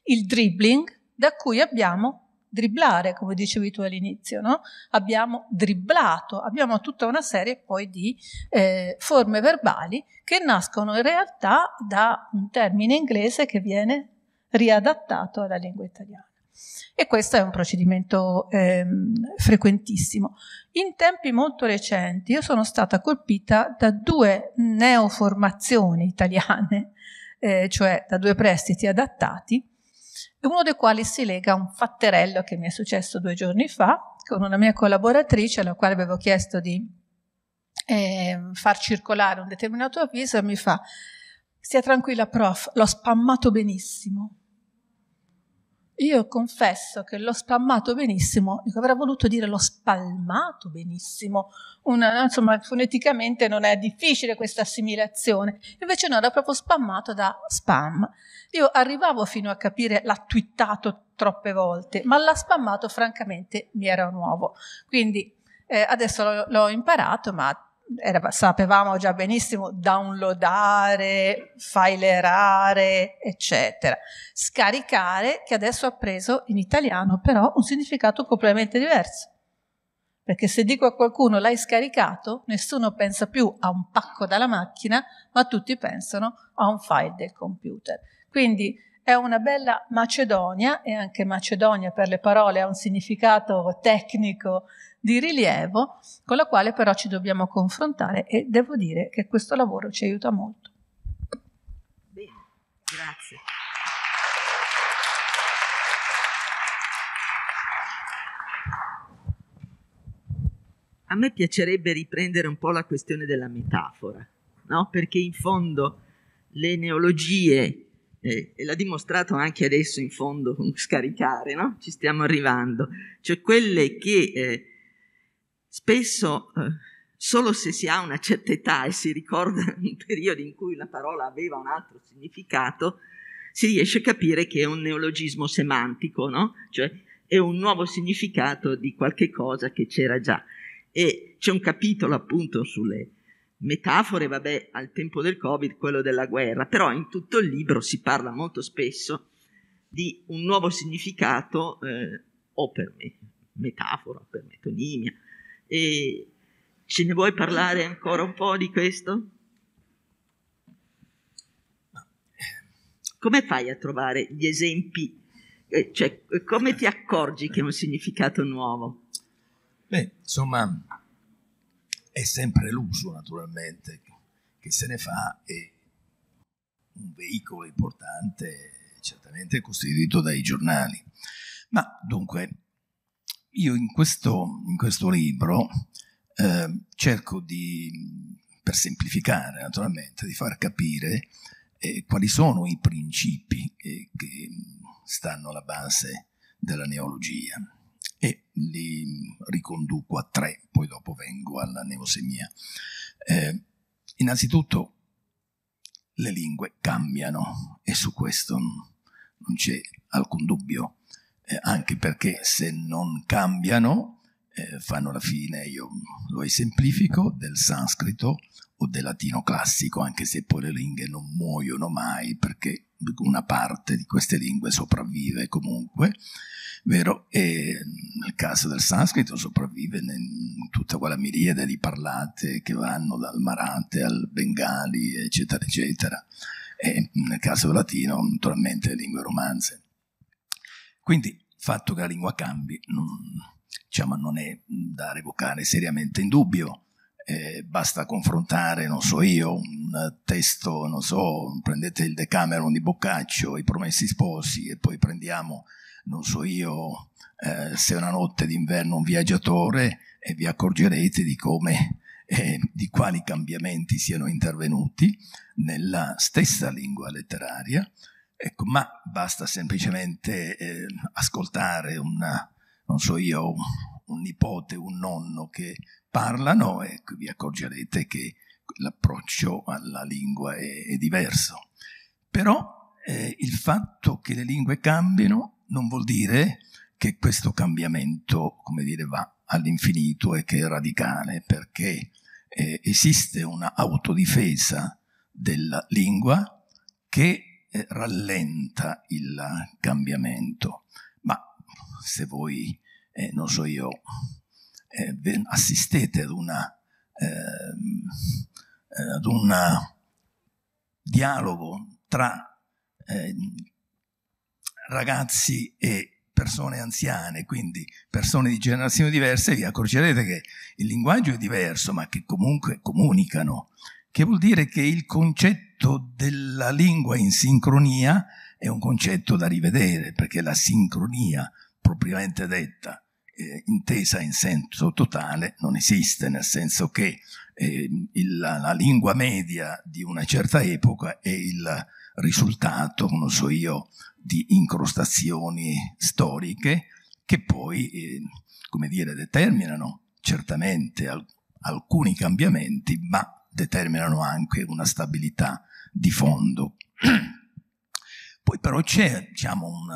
il dribbling, da cui abbiamo dribblare, come dicevi tu all'inizio, no? abbiamo dribblato, abbiamo tutta una serie poi di eh, forme verbali che nascono in realtà da un termine inglese che viene riadattato alla lingua italiana. E questo è un procedimento ehm, frequentissimo. In tempi molto recenti io sono stata colpita da due neoformazioni italiane, eh, cioè da due prestiti adattati, uno dei quali si lega a un fatterello che mi è successo due giorni fa con una mia collaboratrice alla quale avevo chiesto di eh, far circolare un determinato avviso e mi fa stia tranquilla prof, l'ho spammato benissimo. Io confesso che l'ho spammato benissimo, avrei voluto dire l'ho spalmato benissimo, Una, insomma foneticamente non è difficile questa assimilazione, invece no, era proprio spammato da spam. Io arrivavo fino a capire l'ha twittato troppe volte, ma l'ha spammato francamente mi era nuovo, quindi eh, adesso l'ho, l'ho imparato, ma era, sapevamo già benissimo downloadare, filerare, eccetera. Scaricare, che adesso ha preso in italiano però un significato completamente diverso. Perché se dico a qualcuno l'hai scaricato, nessuno pensa più a un pacco dalla macchina, ma tutti pensano a un file del computer. Quindi è una bella Macedonia, e anche Macedonia per le parole ha un significato tecnico di rilievo con la quale però ci dobbiamo confrontare e devo dire che questo lavoro ci aiuta molto. Bene, grazie. A me piacerebbe riprendere un po' la questione della metafora, no? perché in fondo le neologie, eh, e l'ha dimostrato anche adesso in fondo con scaricare, no? ci stiamo arrivando, cioè quelle che eh, Spesso, eh, solo se si ha una certa età e si ricorda un periodo in cui la parola aveva un altro significato, si riesce a capire che è un neologismo semantico, no? Cioè è un nuovo significato di qualche cosa che c'era già. E c'è un capitolo appunto sulle metafore, vabbè, al tempo del Covid, quello della guerra, però in tutto il libro si parla molto spesso di un nuovo significato, eh, o per me, metafora, per metonimia, e ce ne vuoi parlare ancora un po' di questo? Come fai a trovare gli esempi? Eh, cioè, come ti accorgi che è un significato nuovo? Beh, insomma, è sempre l'uso naturalmente che se ne fa e un veicolo importante certamente costituito dai giornali. Ma dunque, io in questo, in questo libro eh, cerco di, per semplificare naturalmente, di far capire eh, quali sono i principi eh, che stanno alla base della neologia e li riconduco a tre, poi dopo vengo alla neosemia. Eh, innanzitutto le lingue cambiano e su questo non c'è alcun dubbio eh, anche perché se non cambiano eh, fanno la fine, io lo esemplifico, del sanscrito o del latino classico, anche se poi le lingue non muoiono mai perché una parte di queste lingue sopravvive comunque, vero? E nel caso del sanscrito sopravvive in tutta quella miriade di parlate che vanno dal marate al bengali, eccetera, eccetera. E nel caso del latino, naturalmente, le lingue romanze. Quindi il fatto che la lingua cambi non, diciamo, non è da revocare seriamente in dubbio. Eh, basta confrontare, non so io, un testo, non so, prendete il Decameron di Boccaccio, i Promessi Sposi e poi prendiamo, non so io, eh, se una notte d'inverno un viaggiatore e vi accorgerete di come eh, di quali cambiamenti siano intervenuti nella stessa lingua letteraria Ecco, ma basta semplicemente eh, ascoltare una, non so io, un, nipote, un nonno che parlano e vi accorgerete che l'approccio alla lingua è, è diverso. Però eh, il fatto che le lingue cambino non vuol dire che questo cambiamento, come dire, va all'infinito e che è radicale, perché eh, esiste una autodifesa della lingua che rallenta il cambiamento. Ma se voi, eh, non so io, eh, assistete ad una, ehm, ad un dialogo tra ehm, ragazzi e persone anziane, quindi persone di generazioni diverse, vi accorgerete che il linguaggio è diverso, ma che comunque comunicano, che vuol dire che il concetto concetto della lingua in sincronia è un concetto da rivedere, perché la sincronia propriamente detta, eh, intesa in senso totale, non esiste, nel senso che eh, il, la, la, lingua media di una certa epoca è il risultato, non so io, di incrostazioni storiche che poi, eh, come dire, determinano certamente al, alcuni cambiamenti, ma determinano anche una stabilità di fondo. Poi però c'è diciamo, un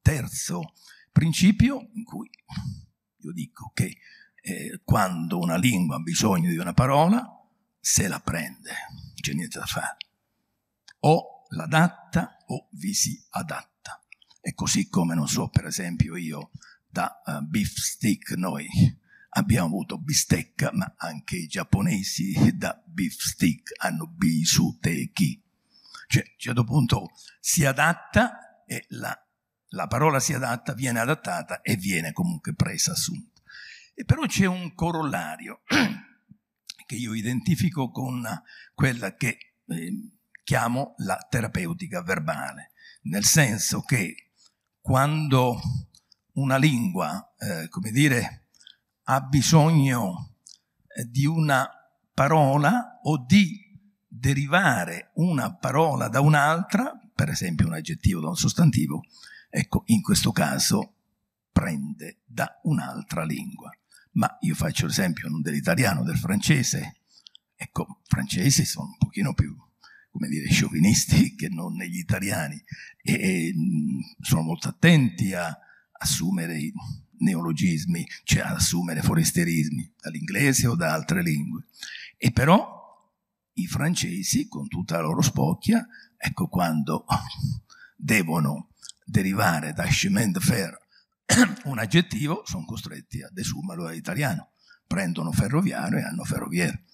terzo principio in cui io dico che eh, quando una lingua ha bisogno di una parola, se la prende, non c'è niente da fare. O l'adatta o vi si adatta. E così come, non so, per esempio io da uh, eh, beefsteak noi Abbiamo avuto bistecca, ma anche i giapponesi da beef stick hanno bisuteki. Cioè, a un certo punto si adatta e la, la parola si adatta, viene adattata e viene comunque presa, assunta. E però c'è un corollario che io identifico con quella che eh, chiamo la terapeutica verbale, nel senso che quando una lingua, eh, come dire, ha bisogno eh, di una parola o di derivare una parola da un'altra, per esempio un aggettivo da un sostantivo, ecco, in questo caso prende da un'altra lingua. Ma io faccio l'esempio non dell'italiano, del francese. Ecco, i francesi sono un pochino più, come dire, sciovinisti che non gli italiani e, e mm, sono molto attenti a assumere i, neologismi, cioè assumere foresterismi dall'inglese o da altre lingue. E però i francesi, con tutta la loro spocchia, ecco quando devono derivare da chemin de fer un aggettivo, sono costretti a desumarlo all'italiano. Prendono ferroviario e hanno ferroviere.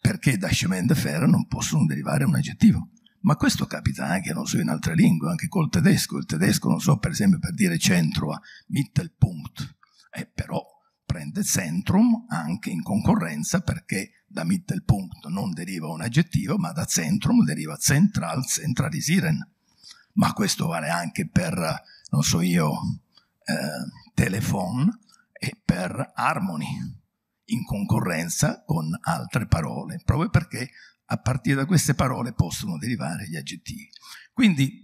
Perché da chemin de fer non possono derivare un aggettivo? Ma questo capita anche, non so, in altre lingue, anche col tedesco. Il tedesco, non so, per esempio, per dire centro Mittelpunkt, eh, però prende centrum anche in concorrenza perché da Mittelpunkt non deriva un aggettivo, ma da centrum deriva central, centralisieren. Ma questo vale anche per, non so io, eh, telefon e per harmony in concorrenza con altre parole, proprio perché a partire da queste parole possono derivare gli aggettivi. Quindi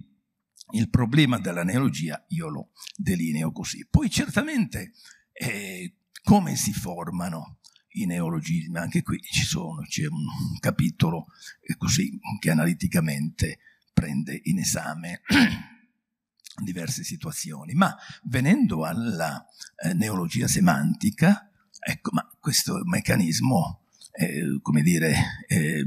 il problema della neologia io lo delineo così. Poi certamente eh, come si formano i neologismi, anche qui ci sono, c'è un capitolo eh, così che analiticamente prende in esame diverse situazioni. Ma venendo alla eh, neologia semantica, ecco, ma questo meccanismo eh, come dire, eh,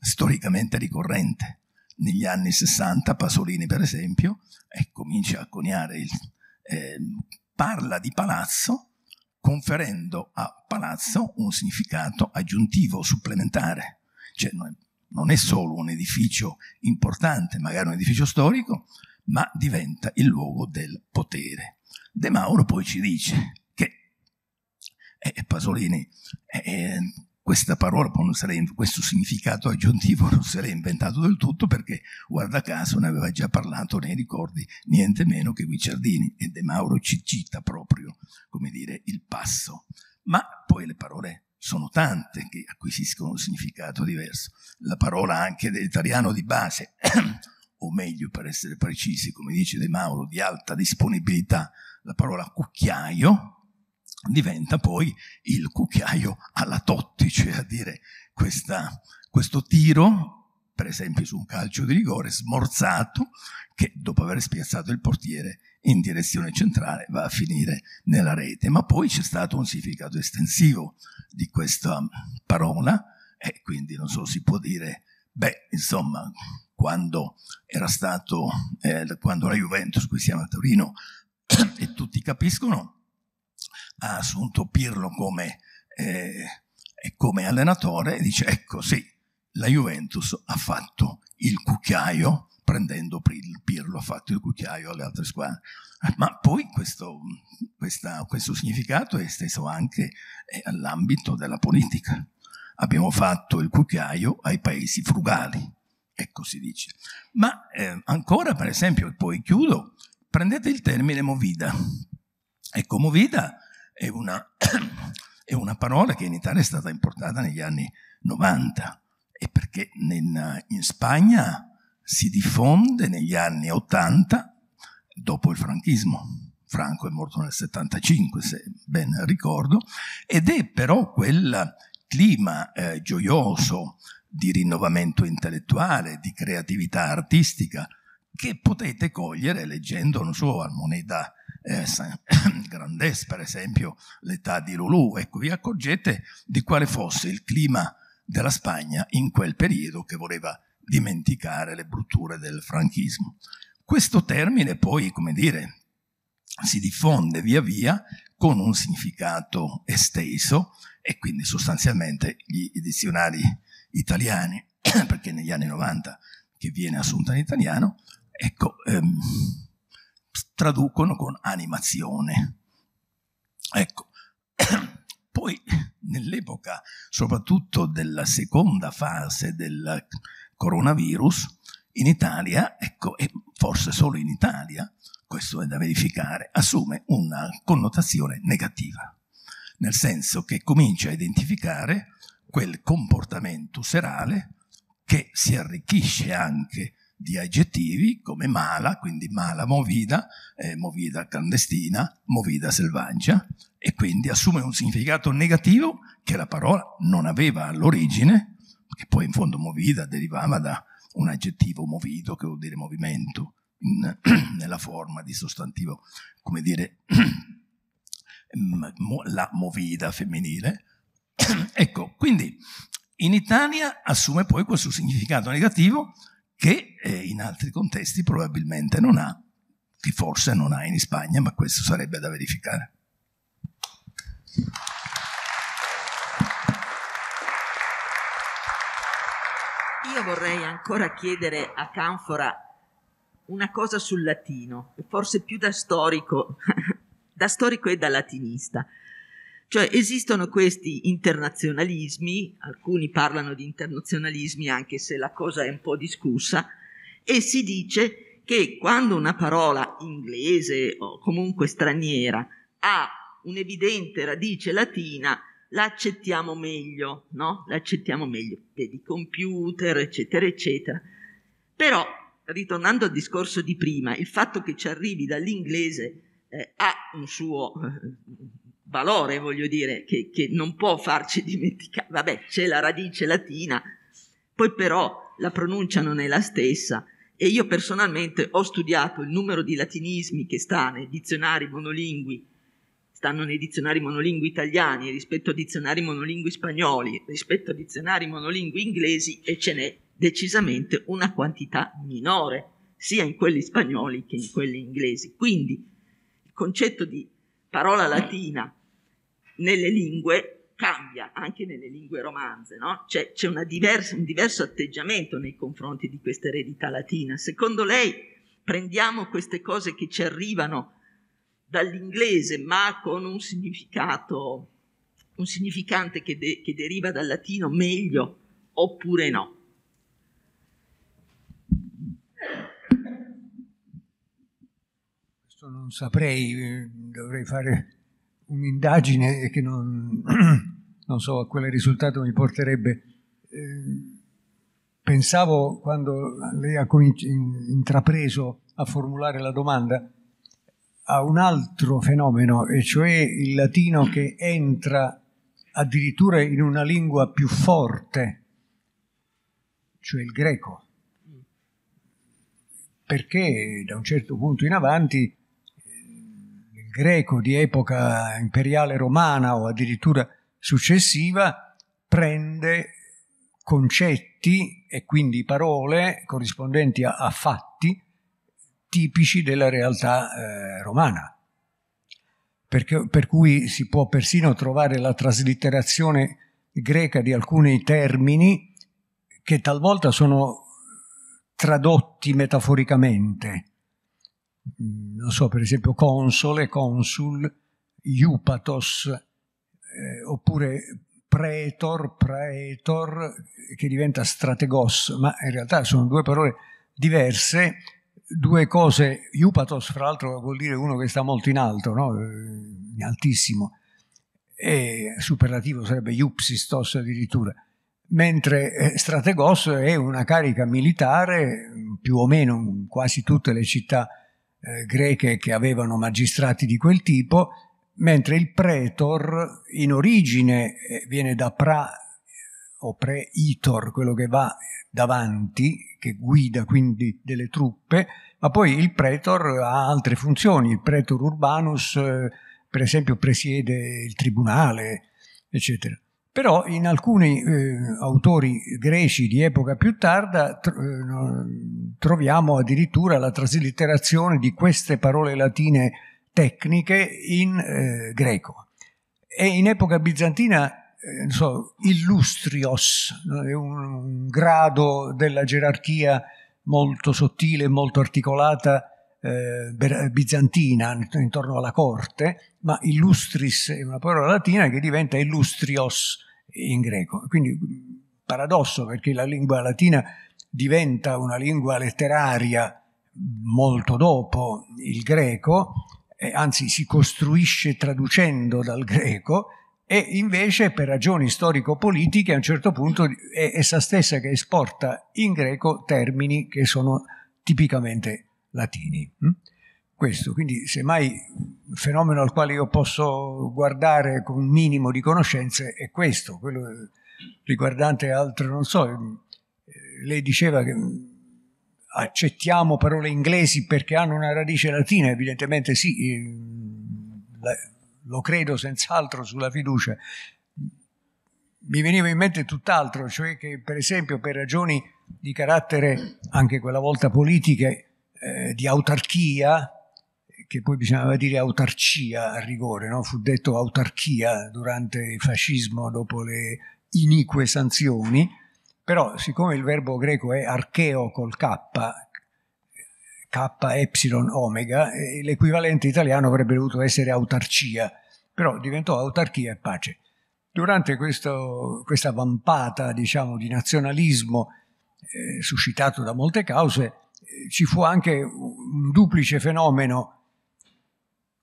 storicamente ricorrente. Negli anni 60 Pasolini, per esempio, eh, comincia a coniare, il, ehm, parla di palazzo conferendo a palazzo un significato aggiuntivo, supplementare. Cioè, non è solo un edificio importante, magari un edificio storico, ma diventa il luogo del potere. De Mauro poi ci dice, e Pasolini. E questa parola, questo significato aggiuntivo non sarei inventato del tutto perché, guarda caso, ne aveva già parlato nei ricordi niente meno che Guicciardini e De Mauro ci cita proprio, come dire, il passo. Ma poi le parole sono tante che acquisiscono un significato diverso. La parola anche dell'italiano di base, o meglio per essere precisi, come dice De Mauro, di alta disponibilità, la parola cucchiaio, diventa poi il cucchiaio alla Totti, cioè a dire questa, questo tiro, per esempio su un calcio di rigore, smorzato, che dopo aver spiazzato il portiere in direzione centrale va a finire nella rete. Ma poi c'è stato un significato estensivo di questa parola e quindi non so, si può dire, beh, insomma, quando era stato, eh, quando la Juventus, qui siamo a Torino, e tutti capiscono, ha assunto Pirlo come, eh, come allenatore e dice ecco sì, la Juventus ha fatto il cucchiaio prendendo Pirlo, ha fatto il cucchiaio alle altre squadre. Ma poi questo, questa, questo significato è esteso anche eh, all'ambito della politica. Abbiamo fatto il cucchiaio ai paesi frugali, ecco si dice. Ma eh, ancora, per esempio, e poi chiudo, prendete il termine movida. E comovida è una, è una parola che in Italia è stata importata negli anni 90 e perché in, in Spagna si diffonde negli anni 80 dopo il franchismo. Franco è morto nel 75, se ben ricordo, ed è però quel clima eh, gioioso di rinnovamento intellettuale, di creatività artistica, che potete cogliere leggendo, non so, Almoneda eh, Grandès, per esempio, l'età di Lulù. Ecco, vi accorgete di quale fosse il clima della Spagna in quel periodo che voleva dimenticare le brutture del franchismo. Questo termine poi, come dire, si diffonde via via con un significato esteso e quindi sostanzialmente gli, i dizionari italiani, perché negli anni 90 che viene assunta in italiano, ecco, ehm, traducono con animazione. Ecco, poi nell'epoca soprattutto della seconda fase del coronavirus, in Italia, ecco, e forse solo in Italia, questo è da verificare, assume una connotazione negativa, nel senso che comincia a identificare quel comportamento serale che si arricchisce anche di aggettivi come mala, quindi mala movida, eh, movida clandestina, movida selvaggia, e quindi assume un significato negativo che la parola non aveva all'origine, che poi in fondo movida derivava da un aggettivo movido che vuol dire movimento, in, nella forma di sostantivo, come dire, la movida femminile. ecco, quindi in Italia assume poi questo significato negativo che eh, in altri contesti probabilmente non ha, che forse non ha in Spagna, ma questo sarebbe da verificare. Io vorrei ancora chiedere a Canfora una cosa sul latino, forse più da storico, da storico e da latinista. Cioè esistono questi internazionalismi, alcuni parlano di internazionalismi anche se la cosa è un po' discussa, e si dice che quando una parola inglese o comunque straniera ha un'evidente radice latina, l'accettiamo meglio, no? L'accettiamo meglio per i computer, eccetera, eccetera. Però, ritornando al discorso di prima, il fatto che ci arrivi dall'inglese eh, ha un suo, eh, valore, voglio dire, che, che non può farci dimenticare. Vabbè, c'è la radice latina, poi però la pronuncia non è la stessa. E io personalmente ho studiato il numero di latinismi che sta nei dizionari monolingui, stanno nei dizionari monolingui italiani rispetto a dizionari monolingui spagnoli, rispetto a dizionari monolingui inglesi e ce n'è decisamente una quantità minore, sia in quelli spagnoli che in quelli inglesi. Quindi il concetto di parola latina nelle lingue cambia anche nelle lingue romanze, no? C'è, c'è diversa, un diverso atteggiamento nei confronti di questa eredità latina. Secondo lei prendiamo queste cose che ci arrivano dall'inglese, ma con un significato, un significante che, de, che deriva dal latino meglio oppure no? questo non saprei, eh, dovrei fare un'indagine che non, non so a quale risultato mi porterebbe. Eh, pensavo quando lei ha intrapreso a formulare la domanda a un altro fenomeno, e cioè il latino che entra addirittura in una lingua più forte, cioè il greco. Perché da un certo punto in avanti greco di epoca imperiale romana o addirittura successiva prende concetti e quindi parole corrispondenti a, a fatti tipici della realtà eh, romana. Perché, per cui si può persino trovare la traslitterazione greca di alcuni termini che talvolta sono tradotti metaforicamente Mm, non so, per esempio console, consul, iupatos, eh, oppure pretor, praetor, che diventa strategos, ma in realtà sono due parole diverse, due cose, iupatos fra l'altro vuol dire uno che sta molto in alto, no? Eh, in altissimo, e superlativo sarebbe iupsistos addirittura, mentre eh, strategos è una carica militare, più o meno in quasi tutte le città eh, greche che avevano magistrati di quel tipo, mentre il pretor in origine eh, viene da pra o pre-itor, quello che va davanti, che guida quindi delle truppe, ma poi il pretor ha altre funzioni, il pretor urbanus eh, per esempio presiede il tribunale, eccetera. Però in alcuni eh, autori greci di epoca più tarda tr- eh, troviamo addirittura la traslitterazione di queste parole latine tecniche in eh, greco. E in epoca bizantina, eh, so, illustrios è un, un, grado della gerarchia molto sottile, molto articolata eh, bizantina intorno alla corte, ma illustris è una parola latina che diventa illustrios, in greco. Quindi paradosso perché la lingua latina diventa una lingua letteraria molto dopo il greco, eh, anzi si costruisce traducendo dal greco e invece per ragioni storico-politiche a un certo punto è essa stessa che esporta in greco termini che sono tipicamente latini. Mm? questo. Quindi semmai il fenomeno al quale io posso guardare con un minimo di conoscenze è questo, quello riguardante altro, non so, ehm, lei diceva che mm, accettiamo parole inglesi perché hanno una radice latina, evidentemente sì, mm, lo credo senz'altro sulla fiducia. Mi veniva in mente tutt'altro, cioè che per esempio per ragioni di carattere anche quella volta politiche, eh, di autarchia, che poi bisognava dire autarcia a rigore, no? fu detto autarchia durante il fascismo dopo le inique sanzioni, però siccome il verbo greco è archeo col K, K, Epsilon, Omega, eh, l'equivalente italiano avrebbe dovuto essere autarcia, però diventò autarchia e pace. Durante questo, questa vampata diciamo, di nazionalismo eh, suscitato da molte cause, eh, ci fu anche un duplice fenomeno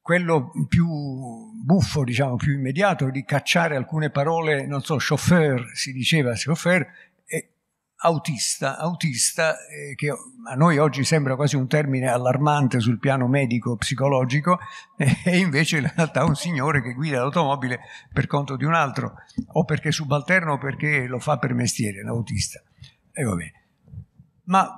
quello più buffo, diciamo, più immediato, di cacciare alcune parole, non so, chauffeur, si diceva chauffeur, e autista, autista, eh, che a noi oggi sembra quasi un termine allarmante sul piano medico-psicologico, eh, e invece in realtà un signore che guida l'automobile per conto di un altro, o perché subalterno o perché lo fa per mestiere, l'autista. E va bene. Ma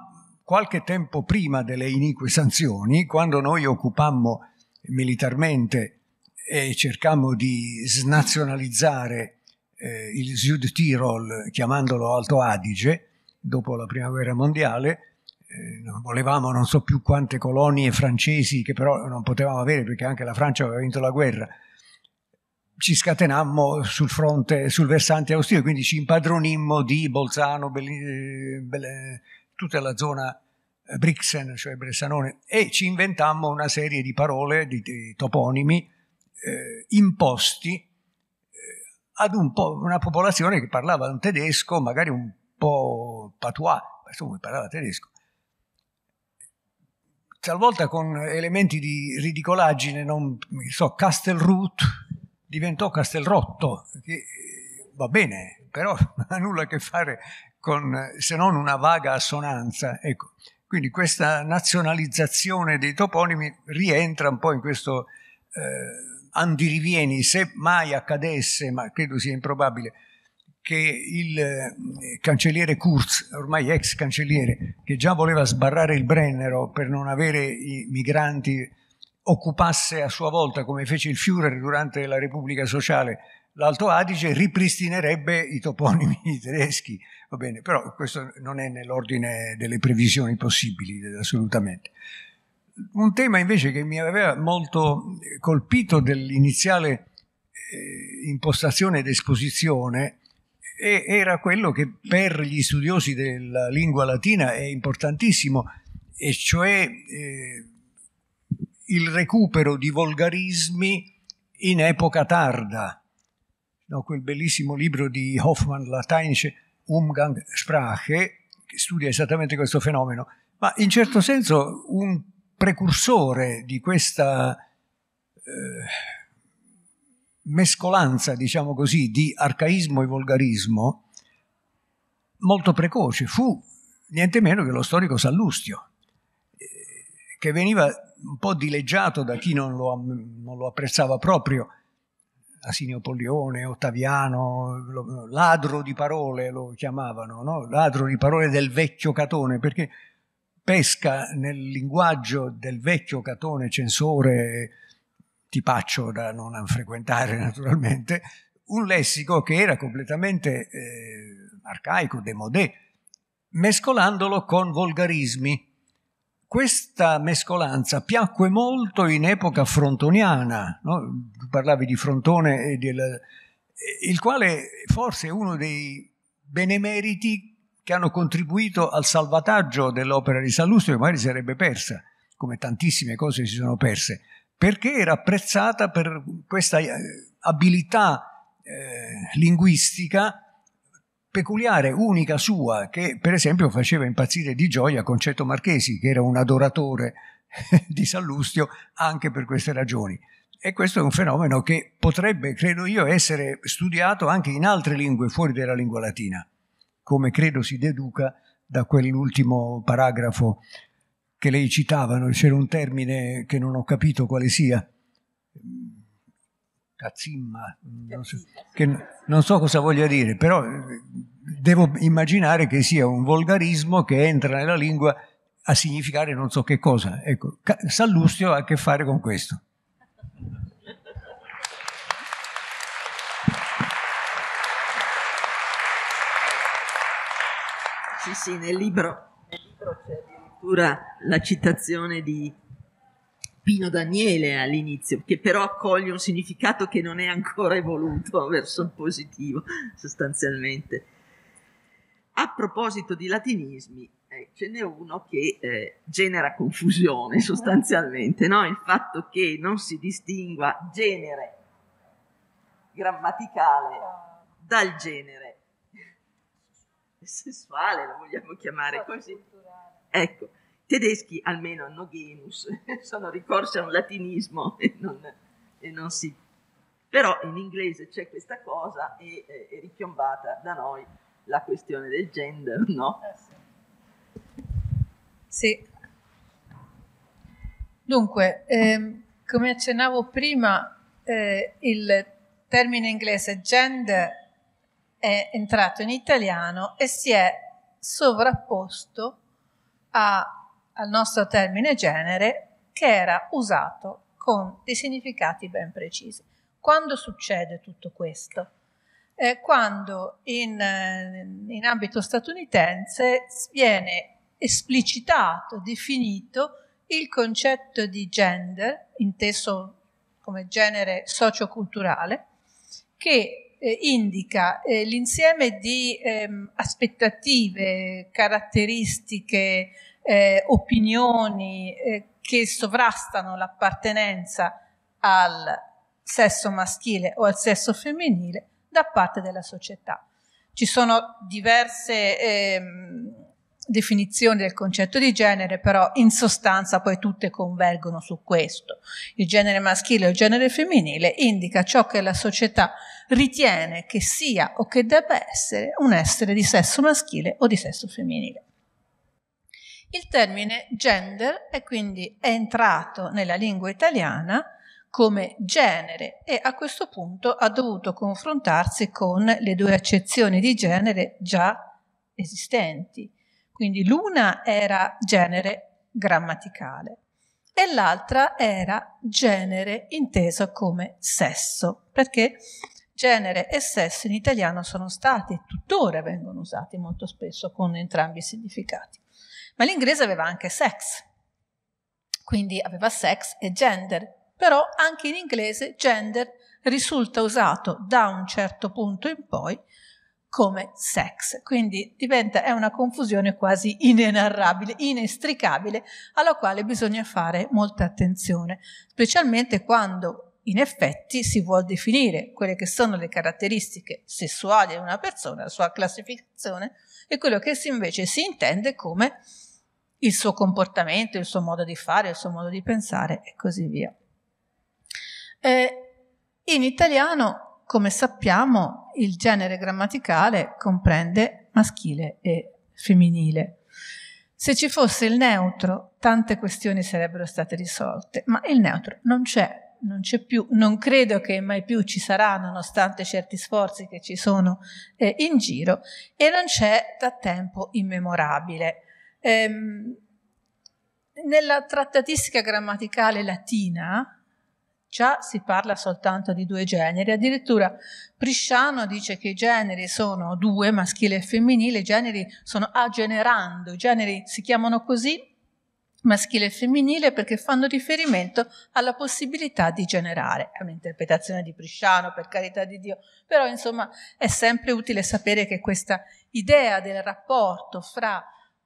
qualche tempo prima delle inique sanzioni, quando noi occupammo militarmente e cercammo di snazionalizzare eh, il Sud Tirol chiamandolo Alto Adige dopo la prima guerra mondiale. Eh, volevamo non so più quante colonie francesi che però non potevamo avere perché anche la Francia aveva vinto la guerra. Ci scatenammo sul fronte, sul versante austriaco quindi ci impadronimmo di Bolzano, Bell- eh, Bell- tutta la zona Brixen, cioè Bressanone, e ci inventammo una serie di parole, di, di toponimi eh, imposti eh, ad un po', una popolazione che parlava un tedesco, magari un po' patois, ma insomma parlava tedesco, talvolta con elementi di ridicolaggine, non so, Castelroot diventò Castelrotto, che eh, va bene, però non ha nulla a che fare con, se non una vaga assonanza. Ecco. Quindi questa nazionalizzazione dei toponimi rientra un po' in questo eh, andirivieni, se mai accadesse, ma credo sia improbabile, che il eh, cancelliere Kurz, ormai ex cancelliere, che già voleva sbarrare il Brennero per non avere i migranti, occupasse a sua volta, come fece il Führer durante la Repubblica Sociale, l'Alto Adige ripristinerebbe i toponimi tedeschi, va bene, però questo non è nell'ordine delle previsioni possibili assolutamente. Un tema invece che mi aveva molto eh, colpito dell'iniziale eh, impostazione ed esposizione eh, era quello che per gli studiosi della lingua latina è importantissimo, e cioè eh, il recupero di volgarismi in epoca tarda no, quel bellissimo libro di Hoffman, Lateinische Umgangssprache, che studia esattamente questo fenomeno, ma in certo senso un precursore di questa eh, mescolanza, diciamo così, di arcaismo e volgarismo molto precoce fu niente meno che lo storico Sallustio, eh, che veniva un po' dileggiato da chi non lo, non lo apprezzava proprio, Asinio Pollione, Ottaviano, ladro di parole lo chiamavano, no? ladro di parole del vecchio Catone, perché pesca nel linguaggio del vecchio Catone censore tipaccio da non frequentare naturalmente, un lessico che era completamente eh, arcaico, demodé, mescolandolo con volgarismi questa mescolanza piacque molto in epoca frontoniana, no? tu parlavi di Frontone, del, il quale forse è uno dei benemeriti che hanno contribuito al salvataggio dell'opera di Sallustio, che magari sarebbe persa, come tantissime cose si sono perse, perché era apprezzata per questa eh, abilità eh, linguistica peculiare, unica sua, che per esempio faceva impazzire di gioia Concetto Marchesi, che era un adoratore di Sallustio anche per queste ragioni. E questo è un fenomeno che potrebbe, credo io, essere studiato anche in altre lingue fuori dalla lingua latina, come credo si deduca da quell'ultimo paragrafo che lei citava, c'era un termine che non ho capito quale sia Cazzimma, non so, che non so cosa voglia dire, però eh, devo immaginare che sia un volgarismo che entra nella lingua a significare non so che cosa. Ecco, Sallustio ha a che fare con questo. Sì, sì, nel libro, nel libro c'è addirittura la citazione di Pino Daniele all'inizio, che però accoglie un significato che non è ancora evoluto verso il positivo, sostanzialmente. A proposito di latinismi, eh, ce n'è uno che eh, genera confusione sostanzialmente, no? il fatto che non si distingua genere grammaticale dal genere sessuale, lo vogliamo chiamare così. Ecco tedeschi, almeno hanno genus, sono ricorsi a un latinismo e non, e non, si... Però in inglese c'è questa cosa e è ripiombata da noi la questione del gender, no? Eh, sì. Dunque, ehm, come accennavo prima, eh, il termine inglese gender è entrato in italiano e si è sovrapposto a al nostro termine genere che era usato con dei significati ben precisi. Quando succede tutto questo? Eh, quando in, eh, in ambito statunitense viene esplicitato, definito il concetto di gender, inteso come genere socioculturale, che eh, indica eh, l'insieme di ehm, aspettative, caratteristiche, eh, opinioni eh, che sovrastano l'appartenenza al sesso maschile o al sesso femminile da parte della società. Ci sono diverse ehm, definizioni del concetto di genere, però in sostanza poi tutte convergono su questo. Il genere maschile o il genere femminile indica ciò che la società ritiene che sia o che debba essere un essere di sesso maschile o di sesso femminile. Il termine gender è quindi entrato nella lingua italiana come genere e a questo punto ha dovuto confrontarsi con le due accezioni di genere già esistenti. Quindi l'una era genere grammaticale e l'altra era genere inteso come sesso, perché genere e sesso in italiano sono stati e tuttora vengono usati molto spesso con entrambi i significati ma l'inglese aveva anche sex, quindi aveva sex e gender, però anche in inglese gender risulta usato da un certo punto in poi come sex, quindi diventa, è una confusione quasi inenarrabile, inestricabile, alla quale bisogna fare molta attenzione, specialmente quando in effetti si vuol definire quelle che sono le caratteristiche sessuali di una persona, la sua classificazione, e quello che si invece si intende come il suo comportamento, il suo modo di fare, il suo modo di pensare e così via. Eh, in italiano, come sappiamo, il genere grammaticale comprende maschile e femminile. Se ci fosse il neutro, tante questioni sarebbero state risolte, ma il neutro non c'è, non c'è più, non credo che mai più ci sarà, nonostante certi sforzi che ci sono eh, in giro, e non c'è da tempo immemorabile. Ehm, nella trattatistica grammaticale latina già si parla soltanto di due generi, addirittura Prisciano dice che i generi sono due, maschile e femminile, i generi sono agenerando, i generi si chiamano così maschile e femminile perché fanno riferimento alla possibilità di generare. È un'interpretazione di Prisciano, per carità di Dio, però insomma è sempre utile sapere che questa idea del rapporto fra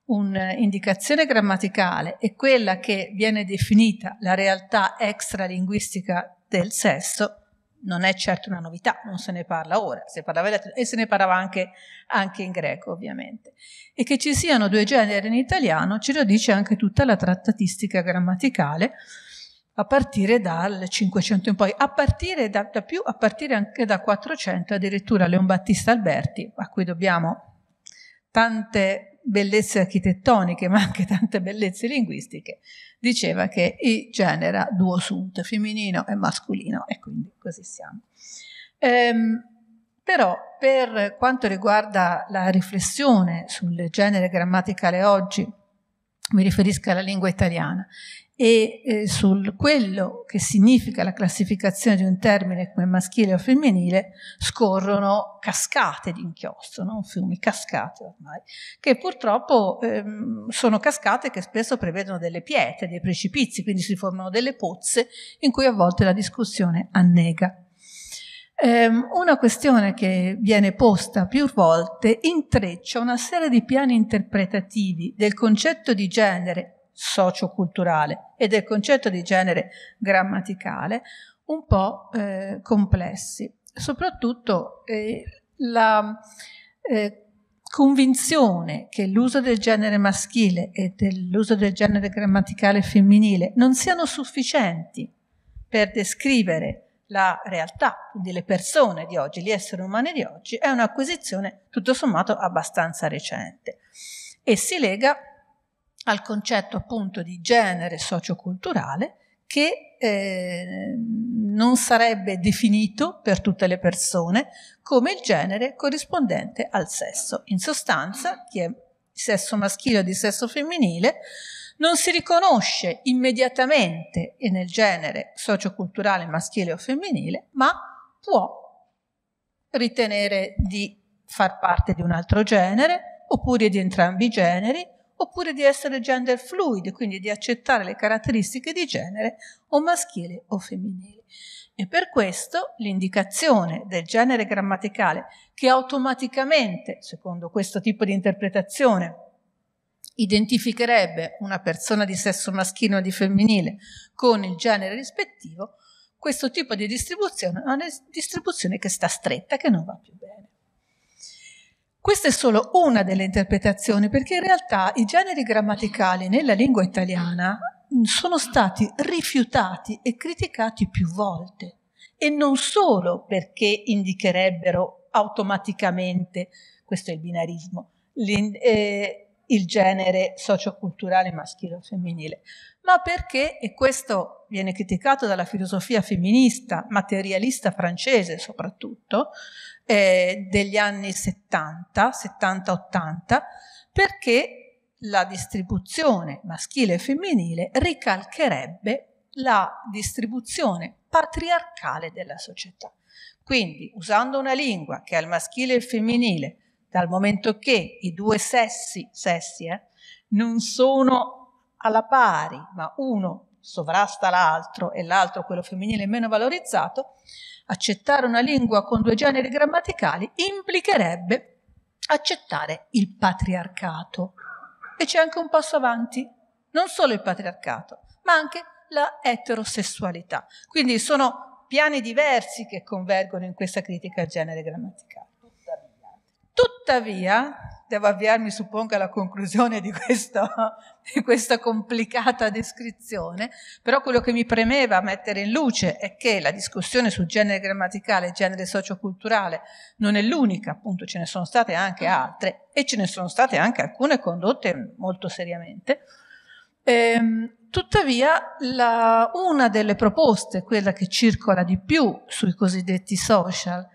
un'indicazione grammaticale e quella che viene definita la realtà extralinguistica del sesso, non è certo una novità, non se ne parla ora, se latino, e se ne parlava anche, anche, in greco ovviamente. E che ci siano due generi in italiano ce lo dice anche tutta la trattatistica grammaticale a partire dal 500 in poi, a partire da, da più, a partire anche da 400, addirittura Leon Battista Alberti, a cui dobbiamo tante bellezze architettoniche, ma anche tante bellezze linguistiche, diceva che i genera duo sunt, femminino e mascolino, e quindi così siamo. Ehm, però per quanto riguarda la riflessione sul genere grammaticale oggi, mi riferisco alla lingua italiana, e eh, su quello che significa la classificazione di un termine come maschile o femminile scorrono cascate di inchiostro, non fiumi, cascate ormai, che purtroppo ehm, sono cascate che spesso prevedono delle pietre, dei precipizi, quindi si formano delle pozze in cui a volte la discussione annega. Ehm, una questione che viene posta più volte intreccia una serie di piani interpretativi del concetto di genere socioculturale e del concetto di genere grammaticale un po' eh, complessi. Soprattutto eh, la eh, convinzione che l'uso del genere maschile e dell'uso del genere grammaticale femminile non siano sufficienti per descrivere la realtà, delle persone di oggi, gli esseri umani di oggi, è un'acquisizione tutto sommato abbastanza recente e si lega al concetto appunto di genere socioculturale che eh, non sarebbe definito per tutte le persone come il genere corrispondente al sesso. In sostanza, chi è di sesso maschile o di sesso femminile non si riconosce immediatamente nel genere socioculturale maschile o femminile, ma può ritenere di far parte di un altro genere oppure di entrambi i generi, oppure di essere gender fluid, quindi di accettare le caratteristiche di genere o maschile o femminile. E per questo l'indicazione del genere grammaticale, che automaticamente, secondo questo tipo di interpretazione, identificherebbe una persona di sesso maschile o di femminile con il genere rispettivo, questo tipo di distribuzione è una distribuzione che sta stretta, che non va più bene. Questa è solo una delle interpretazioni, perché in realtà i generi grammaticali nella lingua italiana sono stati rifiutati e criticati più volte, e non solo perché indicherebbero automaticamente, questo è il binarismo, eh, il genere socioculturale maschile o femminile, ma perché, e questo viene criticato dalla filosofia femminista, materialista francese soprattutto, eh, degli anni 70, 70-80, perché la distribuzione maschile e femminile ricalcherebbe la distribuzione patriarcale della società. Quindi, usando una lingua che ha il maschile e il femminile, dal momento che i due sessi, sessi eh, non sono alla pari, ma uno sovrasta l'altro e l'altro, quello femminile, meno valorizzato, accettare una lingua con due generi grammaticali implicherebbe accettare il patriarcato. E c'è anche un passo avanti, non solo il patriarcato, ma anche la eterosessualità. Quindi sono piani diversi che convergono in questa critica al genere grammaticale. Tuttavia, Tuttavia devo avviarmi, suppongo, alla conclusione di, questo, di questa complicata descrizione, però quello che mi premeva mettere in luce è che la discussione su genere grammaticale e genere socioculturale non è l'unica, appunto ce ne sono state anche altre e ce ne sono state anche alcune condotte molto seriamente. Ehm, tuttavia, la, una delle proposte, quella che circola di più sui cosiddetti social,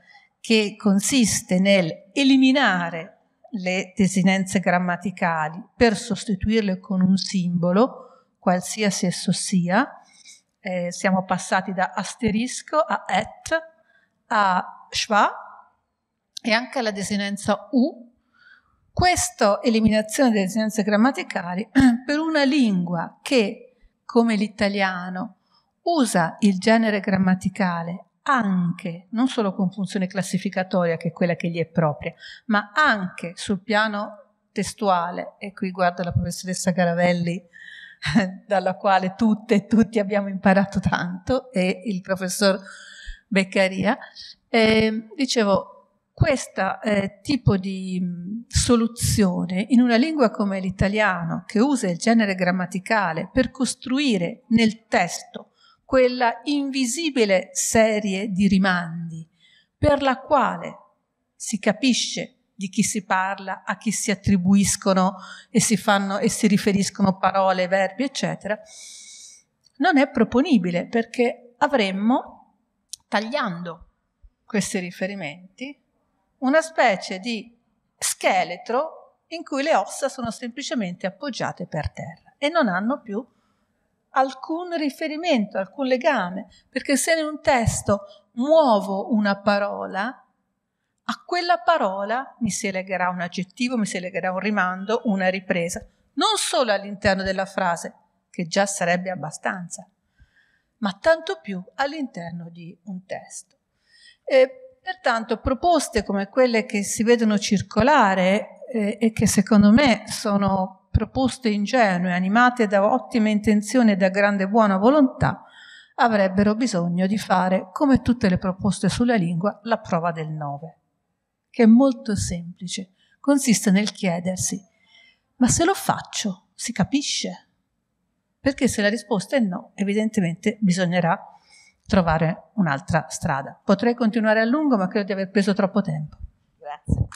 che consiste nel eliminare le desinenze grammaticali per sostituirle con un simbolo, qualsiasi esso sia. Eh, siamo passati da asterisco a et a schwa e anche alla desinenza u. Questa eliminazione delle desinenze grammaticali per una lingua che, come l'italiano, usa il genere grammaticale anche, non solo con funzione classificatoria che è quella che gli è propria, ma anche sul piano testuale, e qui guarda la professoressa Caravelli dalla quale tutte e tutti abbiamo imparato tanto, e il professor Beccaria, eh, dicevo, questo eh, tipo di mm, soluzione in una lingua come l'italiano, che usa il genere grammaticale per costruire nel testo quella invisibile serie di rimandi per la quale si capisce di chi si parla, a chi si attribuiscono e si, fanno, e si riferiscono parole, verbi, eccetera, non è proponibile perché avremmo, tagliando questi riferimenti, una specie di scheletro in cui le ossa sono semplicemente appoggiate per terra e non hanno più alcun riferimento, alcun legame, perché se in un testo muovo una parola, a quella parola mi si legherà un aggettivo, mi si legherà un rimando, una ripresa, non solo all'interno della frase, che già sarebbe abbastanza, ma tanto più all'interno di un testo. E pertanto proposte come quelle che si vedono circolare eh, e che secondo me sono proposte ingenue, animate da ottime intenzioni e da grande buona volontà, avrebbero bisogno di fare, come tutte le proposte sulla lingua, la prova del 9, che è molto semplice, consiste nel chiedersi, ma se lo faccio, si capisce? Perché se la risposta è no, evidentemente bisognerà trovare un'altra strada. Potrei continuare a lungo, ma credo di aver preso troppo tempo. Grazie.